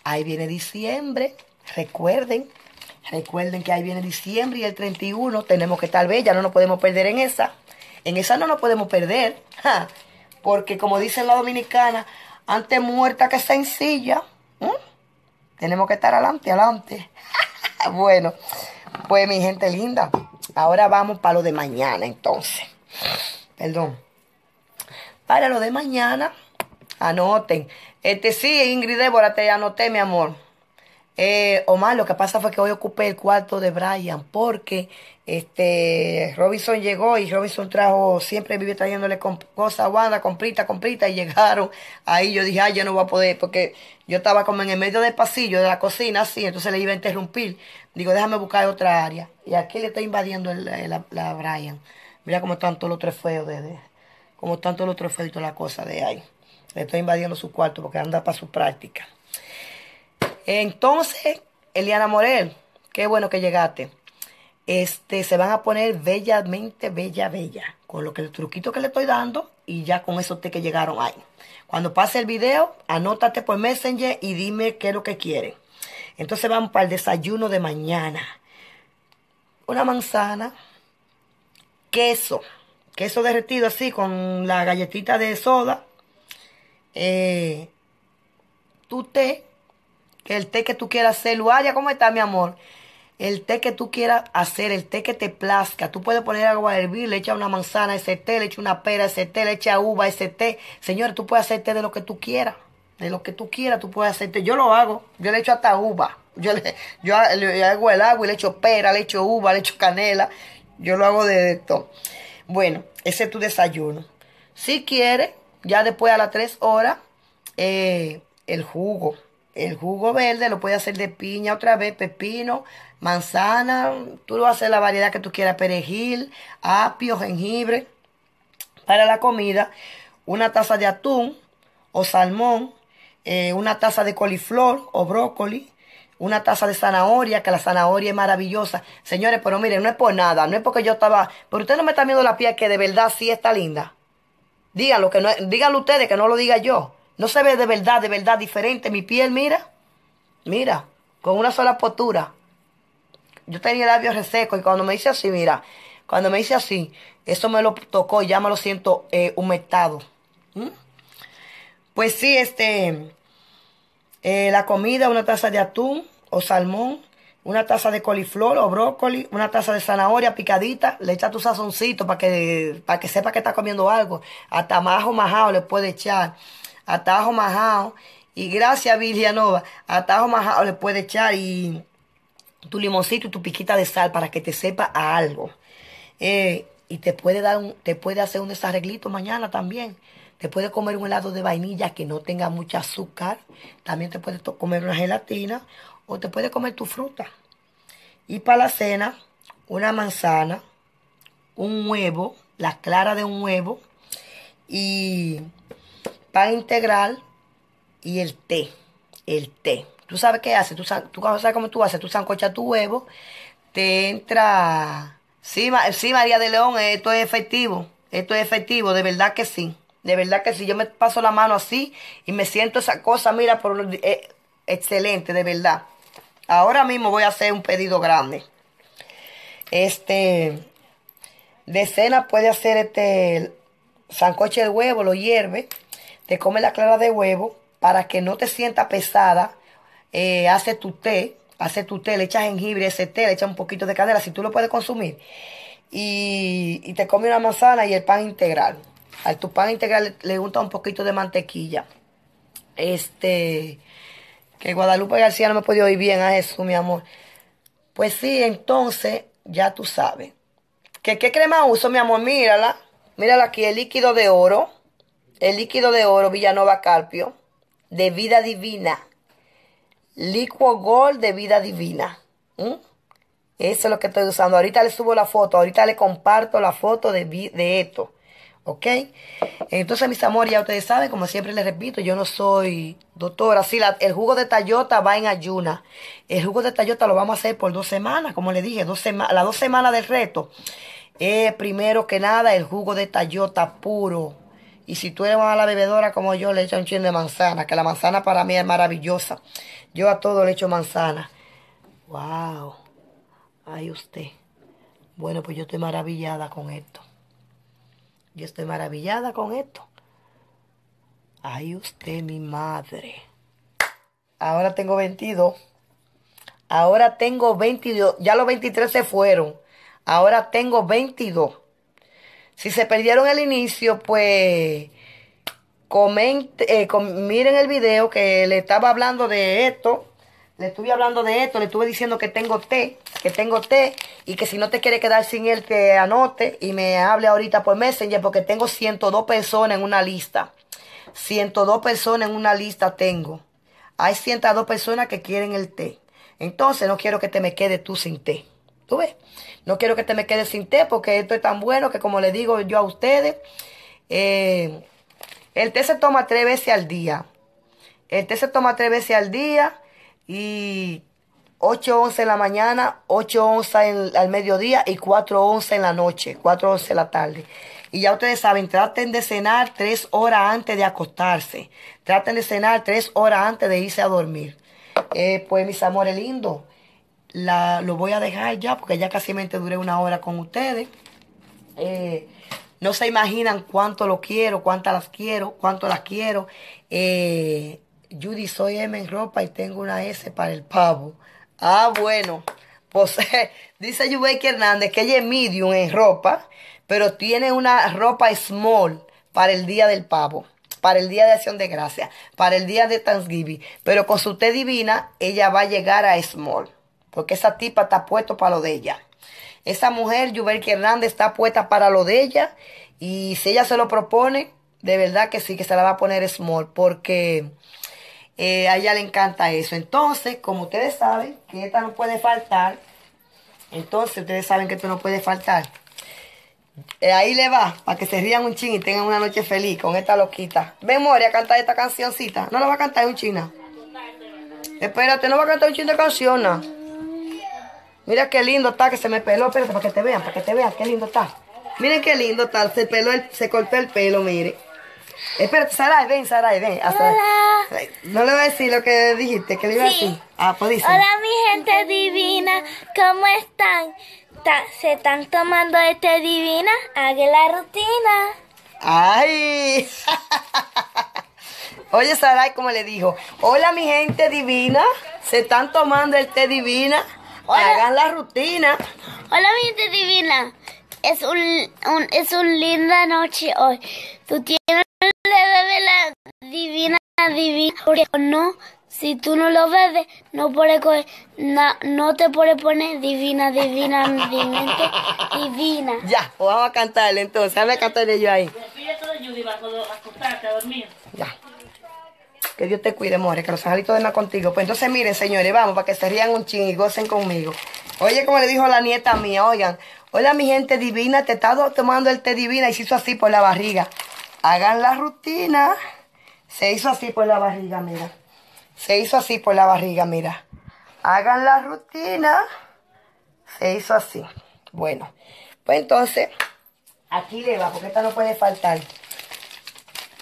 S1: ahí viene diciembre, recuerden, recuerden que ahí viene diciembre y el 31 tenemos que estar bella, no nos podemos perder en esa. En esa no nos podemos perder, porque como dicen la dominicana, antes muerta que sencilla, tenemos que estar adelante, adelante. bueno, pues mi gente linda, ahora vamos para lo de mañana entonces perdón. Para lo de mañana, anoten. Este sí, Ingrid Débora, te anoté, mi amor. Eh, Omar, lo que pasa fue que hoy ocupé el cuarto de Brian porque este Robinson llegó y Robinson trajo, siempre vive trayéndole cosas a Wanda, comprita, comprita, y llegaron. Ahí yo dije, ay, yo no voy a poder, porque yo estaba como en el medio del pasillo de la cocina, así, entonces le iba a interrumpir. Digo, déjame buscar otra área. Y aquí le está invadiendo eh, la Brian. Mira cómo están todos los trofeos de, de cómo están todos los trofeos y toda la cosa de ahí. Le estoy invadiendo su cuarto porque anda para su práctica. Entonces, Eliana Morel, qué bueno que llegaste. Este, se van a poner bellamente, bella, bella. Con lo que el truquito que le estoy dando y ya con eso te que llegaron ahí. Cuando pase el video, anótate por Messenger y dime qué es lo que quieren. Entonces van para el desayuno de mañana. Una manzana, queso, queso derretido así con la galletita de soda, eh, tu té, el té que tú quieras hacer, Luaya, ¿cómo está mi amor? El té que tú quieras hacer, el té que te plazca, tú puedes poner agua a hervir, le echa una manzana ese té, le echa una pera ese té, le echa uva ese té, señor, tú puedes hacer té de lo que tú quieras. De lo que tú quieras, tú puedes hacer té. Yo lo hago. Yo le echo hasta uva. Yo le, yo le, hago el agua y le echo pera, le echo uva, le echo canela, yo lo hago de todo. Bueno, ese es tu desayuno. Si quieres, ya después a las 3 horas, eh, el jugo. El jugo verde lo puede hacer de piña otra vez, pepino, manzana. Tú lo haces la variedad que tú quieras, perejil, apio, jengibre. Para la comida, una taza de atún o salmón, eh, una taza de coliflor o brócoli, una taza de zanahoria, que la zanahoria es maravillosa. Señores, pero miren, no es por nada, no es porque yo estaba, pero usted no me está viendo la piel que de verdad sí está linda. Díganlo, que no, díganlo ustedes, que no lo diga yo. No se ve de verdad, de verdad diferente mi piel, mira. Mira, con una sola postura. Yo tenía labios resecos y cuando me hice así, mira, cuando me hice así, eso me lo tocó y ya me lo siento eh, humectado. ¿Mm? Pues sí, este, eh, la comida, una taza de atún, o salmón, una taza de coliflor o brócoli, una taza de zanahoria picadita, le echa tu sazoncito para que, para que sepa que está comiendo algo. Hasta majo majao le puede echar. Atajo majao. Y gracias, Virgianova. Atajo majao le puede echar y tu limoncito y tu piquita de sal para que te sepa a algo. Eh, y te puede dar te puede hacer un desarreglito mañana también. Te puede comer un helado de vainilla que no tenga mucho azúcar. También te puede comer una gelatina te puedes comer tu fruta. Y para la cena, una manzana, un huevo, la clara de un huevo y pan integral y el té, el té. ¿Tú sabes qué hace ¿Tú, sabes, cómo tú haces? Tú sancochas tu huevo, te entra... Sí, sí, María de León, esto es efectivo, esto es efectivo, de verdad que sí. De verdad que sí yo me paso la mano así y me siento esa cosa, mira, por, eh, excelente, de verdad. Ahora mismo voy a hacer un pedido grande. Este, de cena puede hacer este sancoche de huevo, lo hierve, te come la clara de huevo para que no te sienta pesada. Eh, hace tu té, hace tu té, le echas jengibre, ese té, le echas un poquito de canela, si tú lo puedes consumir. Y, te come una manzana y el pan integral. A tu pan integral le, gusta un poquito de mantequilla. Este que Guadalupe García no me podía oír bien a eso mi amor. Pues sí, entonces, ya tú sabes. ¿Qué, qué crema uso, mi amor? Mírala. Mírala aquí, el líquido de oro. El líquido de oro Villanova Carpio. De vida divina. Liquo gol de vida divina. ¿Mm? Eso es lo que estoy usando. Ahorita le subo la foto. Ahorita le comparto la foto de, de esto. ¿ok? Entonces, mis amores, ya ustedes saben, como siempre les repito, yo no soy doctora. Sí, el jugo de Tayota va en ayuna. El jugo de Tayota lo vamos a hacer por dos semanas, como les dije, dos las dos semanas del reto. Eh, primero que nada, el jugo de Tayota puro. Y si tú eres a la bebedora como yo, le echa un chin de manzana, que la manzana para mí es maravillosa. Yo a todo le echo manzana. ¡Wow! Ay, usted. Bueno, pues yo estoy maravillada con esto. Yo estoy maravillada con esto. Ay, usted, mi madre. Ahora tengo 22. Ahora tengo 22. Ya los 23 se fueron. Ahora tengo 22. Si se perdieron el inicio, pues comente, eh, miren el video que le estaba hablando de esto le estuve hablando de esto, le estuve diciendo que tengo té, que tengo té y que si no te quiere quedar sin él, te anote y me hable ahorita por Messenger porque tengo 102 personas en una lista. 102 personas en una lista tengo. Hay 102 personas que quieren el té. Entonces no quiero que te me quedes tú sin té. ¿Tú ves? No quiero que te me quedes sin té porque esto es tan bueno que como le digo yo a ustedes, eh, el té se toma tres veces al día. El té se toma tres veces al día y 8.11 en la mañana, 8.11 al mediodía y 4.11 en la noche, 4.11 en la tarde. Y ya ustedes saben, traten de cenar tres horas antes de acostarse. Traten de cenar tres horas antes de irse a dormir. Eh, pues mis amores lindos, lo voy a dejar ya porque ya casi me duré una hora con ustedes. Eh, no se imaginan cuánto lo quiero, cuántas las quiero, cuánto las quiero. Eh, Judy, soy M en ropa y tengo una S para el pavo. Ah, bueno. Pues dice Yubeiki Hernández que ella es medium en ropa, pero tiene una ropa small para el día del pavo, para el día de acción de gracia, para el día de Thanksgiving. Pero con su té divina, ella va a llegar a small, porque esa tipa está puesta para lo de ella. Esa mujer, Yubeiki Hernández, está puesta para lo de ella. Y si ella se lo propone, de verdad que sí, que se la va a poner small, porque eh, a ella le encanta eso. Entonces, como ustedes saben que esta no puede faltar, entonces ustedes saben que esto no puede faltar. Eh, ahí le va, para que se rían un chin y tengan una noche feliz con esta loquita. Memoria, cantar esta cancioncita. No la va a cantar un china. Espérate, no va a cantar un chin de canción. Mira qué lindo está, que se me peló. Espérate, para que te vean, para que te vean, qué lindo está. Miren qué lindo está, se peló, se cortó el pelo, mire. Espera, Saray, ven, Saray, ven. Hola. No le voy a decir lo que dijiste, que le iba a decir. Ah, pues Hola, mi gente divina, ¿cómo están? ¿Se están tomando este divina? Hagan la rutina. ¡Ay! Oye, Saray, como le dijo, hola mi gente divina, se están tomando el té divina, hagan la rutina. Hola mi gente divina, es, un, linda noche hoy. Tú tienes Divina, no, si tú no lo bebes, no, puedes coger, no te puedes poner divina, divina, divina, Ya, pues vamos a cantarle entonces, a cantarle yo ahí. Que Dios te cuide, more, que los angelitos den contigo. Pues entonces, miren, señores, vamos, para que se rían un ching y gocen conmigo. Oye, como le dijo la nieta mía, oigan, hola mi gente divina, te está tomando el té divina y se hizo así por la barriga. Hagan la rutina. Se hizo así por la barriga, mira. Se hizo así por la barriga, mira. Hagan la rutina. Se hizo así. Bueno, pues entonces, aquí le va, porque esta no puede faltar.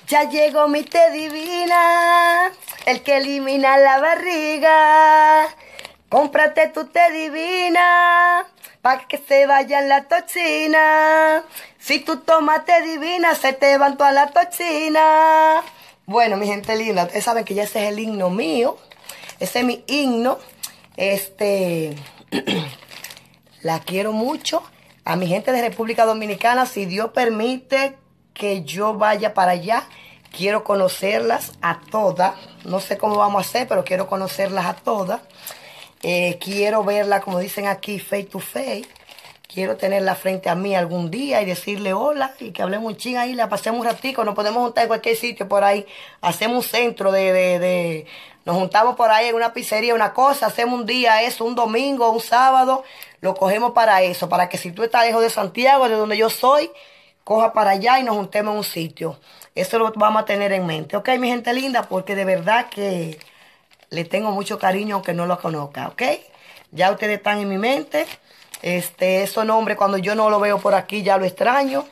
S1: Ya llegó mi té divina, el que elimina la barriga. Cómprate tu té divina, Para que se vayan la toxina. Si tú tomas té divina, se te van todas las toxinas. Bueno, mi gente linda, ustedes saben que ya ese es el himno mío. Ese es mi himno. Este, la quiero mucho. A mi gente de República Dominicana, si Dios permite que yo vaya para allá, quiero conocerlas a todas. No sé cómo vamos a hacer, pero quiero conocerlas a todas. Eh, quiero verla, como dicen aquí, face to face quiero tenerla frente a mí algún día y decirle hola y que hablemos un ching ahí, la pasemos un ratico, nos podemos juntar en cualquier sitio por ahí, hacemos un centro de, de, de, nos juntamos por ahí en una pizzería, una cosa, hacemos un día eso, un domingo, un sábado, lo cogemos para eso, para que si tú estás lejos de Santiago, de donde yo soy, coja para allá y nos juntemos en un sitio. Eso lo vamos a tener en mente, ¿ok? Mi gente linda, porque de verdad que le tengo mucho cariño aunque no lo conozca, ¿ok? Ya ustedes están en mi mente. Este, esos nombres, cuando yo no lo veo por aquí, ya lo extraño.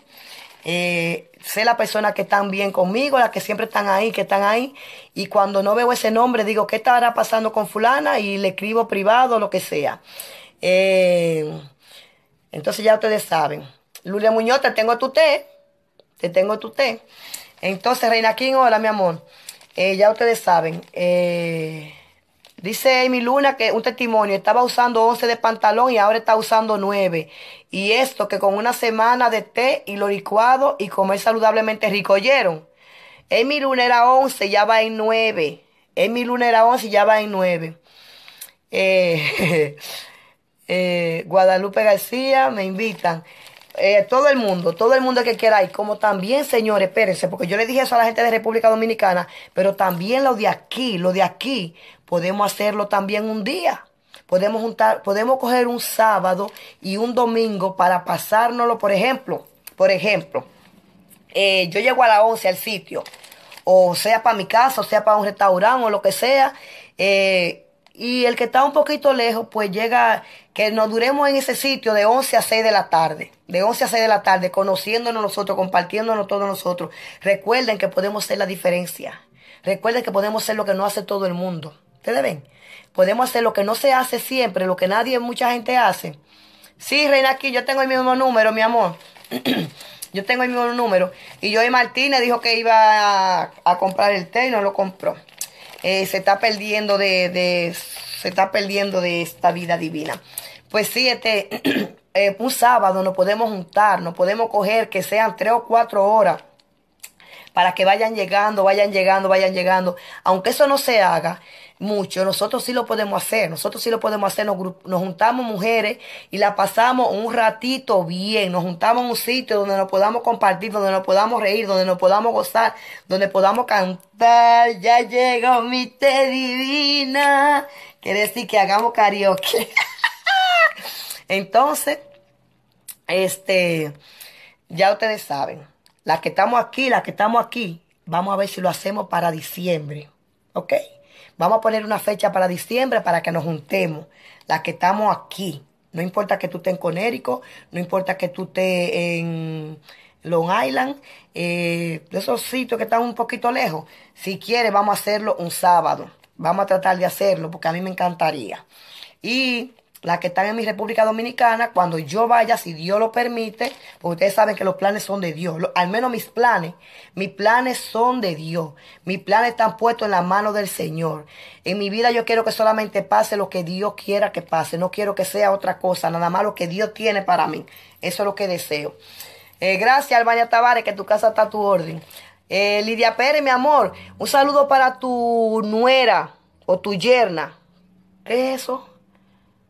S1: Eh, sé la persona que están bien conmigo, las que siempre están ahí, que están ahí. Y cuando no veo ese nombre, digo, ¿qué estará pasando con fulana? Y le escribo privado, lo que sea. Eh, entonces ya ustedes saben. Lulia Muñoz, te tengo tu té. Te tengo tu té. Entonces, Reina King, hola, mi amor. Eh, ya ustedes saben. Eh, Dice Amy Luna que un testimonio, estaba usando 11 de pantalón y ahora está usando 9. Y esto que con una semana de té y lo licuado y comer saludablemente rico, ¿oyeron? Emi Luna era 11, ya va en 9. Emi Luna era 11, ya va en 9. Eh, eh, Guadalupe García, me invitan. Eh, todo el mundo, todo el mundo que quiera Y como también, señores, espérense, porque yo le dije eso a la gente de República Dominicana, pero también lo de aquí, lo de aquí, Podemos hacerlo también un día. Podemos juntar, podemos coger un sábado y un domingo para pasárnoslo, por ejemplo. Por ejemplo, eh, yo llego a la 11 al sitio, o sea para mi casa, o sea para un restaurante o lo que sea. Eh, y el que está un poquito lejos, pues llega, que nos duremos en ese sitio de 11 a 6 de la tarde, de 11 a 6 de la tarde, conociéndonos nosotros, compartiéndonos todos nosotros. Recuerden que podemos ser la diferencia. Recuerden que podemos ser lo que no hace todo el mundo. ¿Ustedes ven? Podemos hacer lo que no se hace siempre, lo que nadie, mucha gente hace. Sí, Reina, aquí yo tengo el mismo número, mi amor. yo tengo el mismo número. Y y Martínez dijo que iba a, comprar el té y no lo compró. Eh, se está perdiendo de, se está perdiendo de esta vida divina. Pues sí, este, eh, un sábado nos podemos juntar, nos podemos coger que sean tres o cuatro horas para que vayan llegando, vayan llegando, vayan llegando. Aunque eso no se haga, mucho. Nosotros sí lo podemos hacer, nosotros sí lo podemos hacer. Nos, nos, juntamos mujeres y la pasamos un ratito bien. Nos juntamos en un sitio donde nos podamos compartir, donde nos podamos reír, donde nos podamos gozar, donde podamos cantar. Ya llegó mi té divina. Quiere decir que hagamos karaoke. Entonces, este, ya ustedes saben, las que estamos aquí, las que estamos aquí, vamos a ver si lo hacemos para diciembre. ¿Ok? Vamos a poner una fecha para diciembre para que nos juntemos, las que estamos aquí. No importa que tú estés en Conérico, no importa que tú estés en Long Island, eh, de esos sitios que están un poquito lejos. Si quieres, vamos a hacerlo un sábado. Vamos a tratar de hacerlo porque a mí me encantaría. Y las que están en mi República Dominicana, cuando yo vaya, si Dios lo permite, porque ustedes saben que los planes son de Dios, al menos mis planes, mis planes son de Dios, mis planes están puestos en la mano del Señor. En mi vida yo quiero que solamente pase lo que Dios quiera que pase, no quiero que sea otra cosa, nada más lo que Dios tiene para mí, eso es lo que deseo. Eh, gracias, Albaña Tavares, que tu casa está a tu orden. Eh, Lidia Pérez, mi amor, un saludo para tu nuera o tu yerna. eso?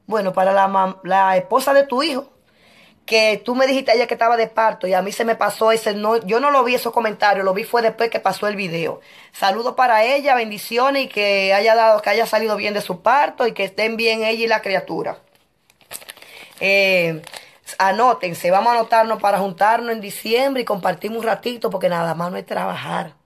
S1: Bueno, para la, la esposa de tu hijo, que tú me dijiste ella que estaba de parto y a mí se me pasó ese, no, yo no lo vi esos comentarios, lo vi fue después que pasó el video. Saludos para ella, bendiciones y que haya dado, que haya salido bien de su parto y que estén bien ella y la criatura. Eh, anótense, vamos a anotarnos para juntarnos en diciembre y compartimos un ratito porque nada más no es trabajar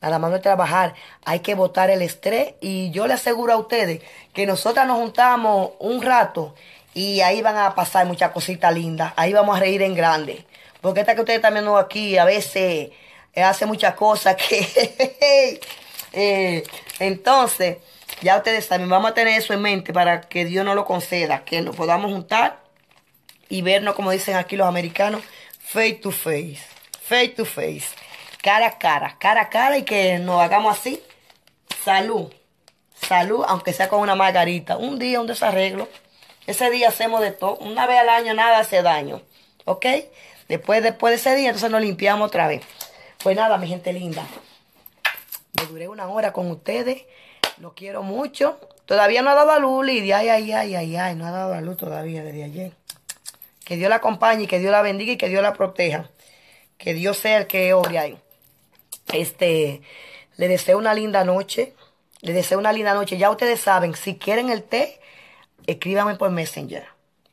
S1: nada más no trabajar, hay que botar el estrés y yo le aseguro a ustedes que nosotras nos juntamos un rato y ahí van a pasar muchas cositas lindas, ahí vamos a reír en grande, porque está que ustedes también no aquí a veces eh, hace muchas cosas que... Eh, entonces, ya ustedes también vamos a tener eso en mente para que Dios nos lo conceda, que nos podamos juntar y vernos, como dicen aquí los americanos, face to face, face to face cara a cara, cara a cara y que nos hagamos así. Salud, salud, aunque sea con una margarita. Un día, un desarreglo. Ese día hacemos de todo. Una vez al año nada hace daño. ¿Ok? Después, después de ese día, entonces nos limpiamos otra vez. Pues nada, mi gente linda. Me duré una hora con ustedes. Los quiero mucho. Todavía no ha dado a luz, Lidia. Ay, ay, ay, ay, ay. No ha dado a luz todavía desde ayer. Que Dios la acompañe que Dios la bendiga y que Dios la proteja. Que Dios sea el que obre ahí. Este, le deseo una linda noche. Le deseo una linda noche. Ya ustedes saben, si quieren el té, escríbanme por Messenger,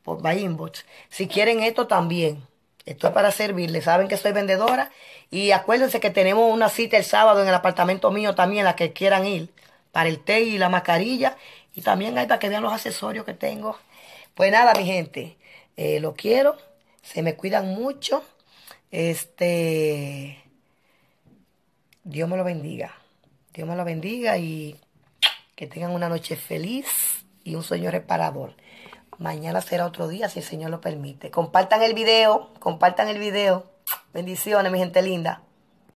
S1: por my inbox. Si quieren esto también, esto es para servirle. Saben que soy vendedora. Y acuérdense que tenemos una cita el sábado en el apartamento mío también, la que quieran ir, para el té y la mascarilla. Y también hay para que vean los accesorios que tengo. Pues nada, mi gente, eh, lo quiero. Se me cuidan mucho. Este. Dios me lo bendiga. Dios me lo bendiga y que tengan una noche feliz y un sueño reparador. Mañana será otro día si el Señor lo permite. Compartan el video, compartan el video. Bendiciones, mi gente linda.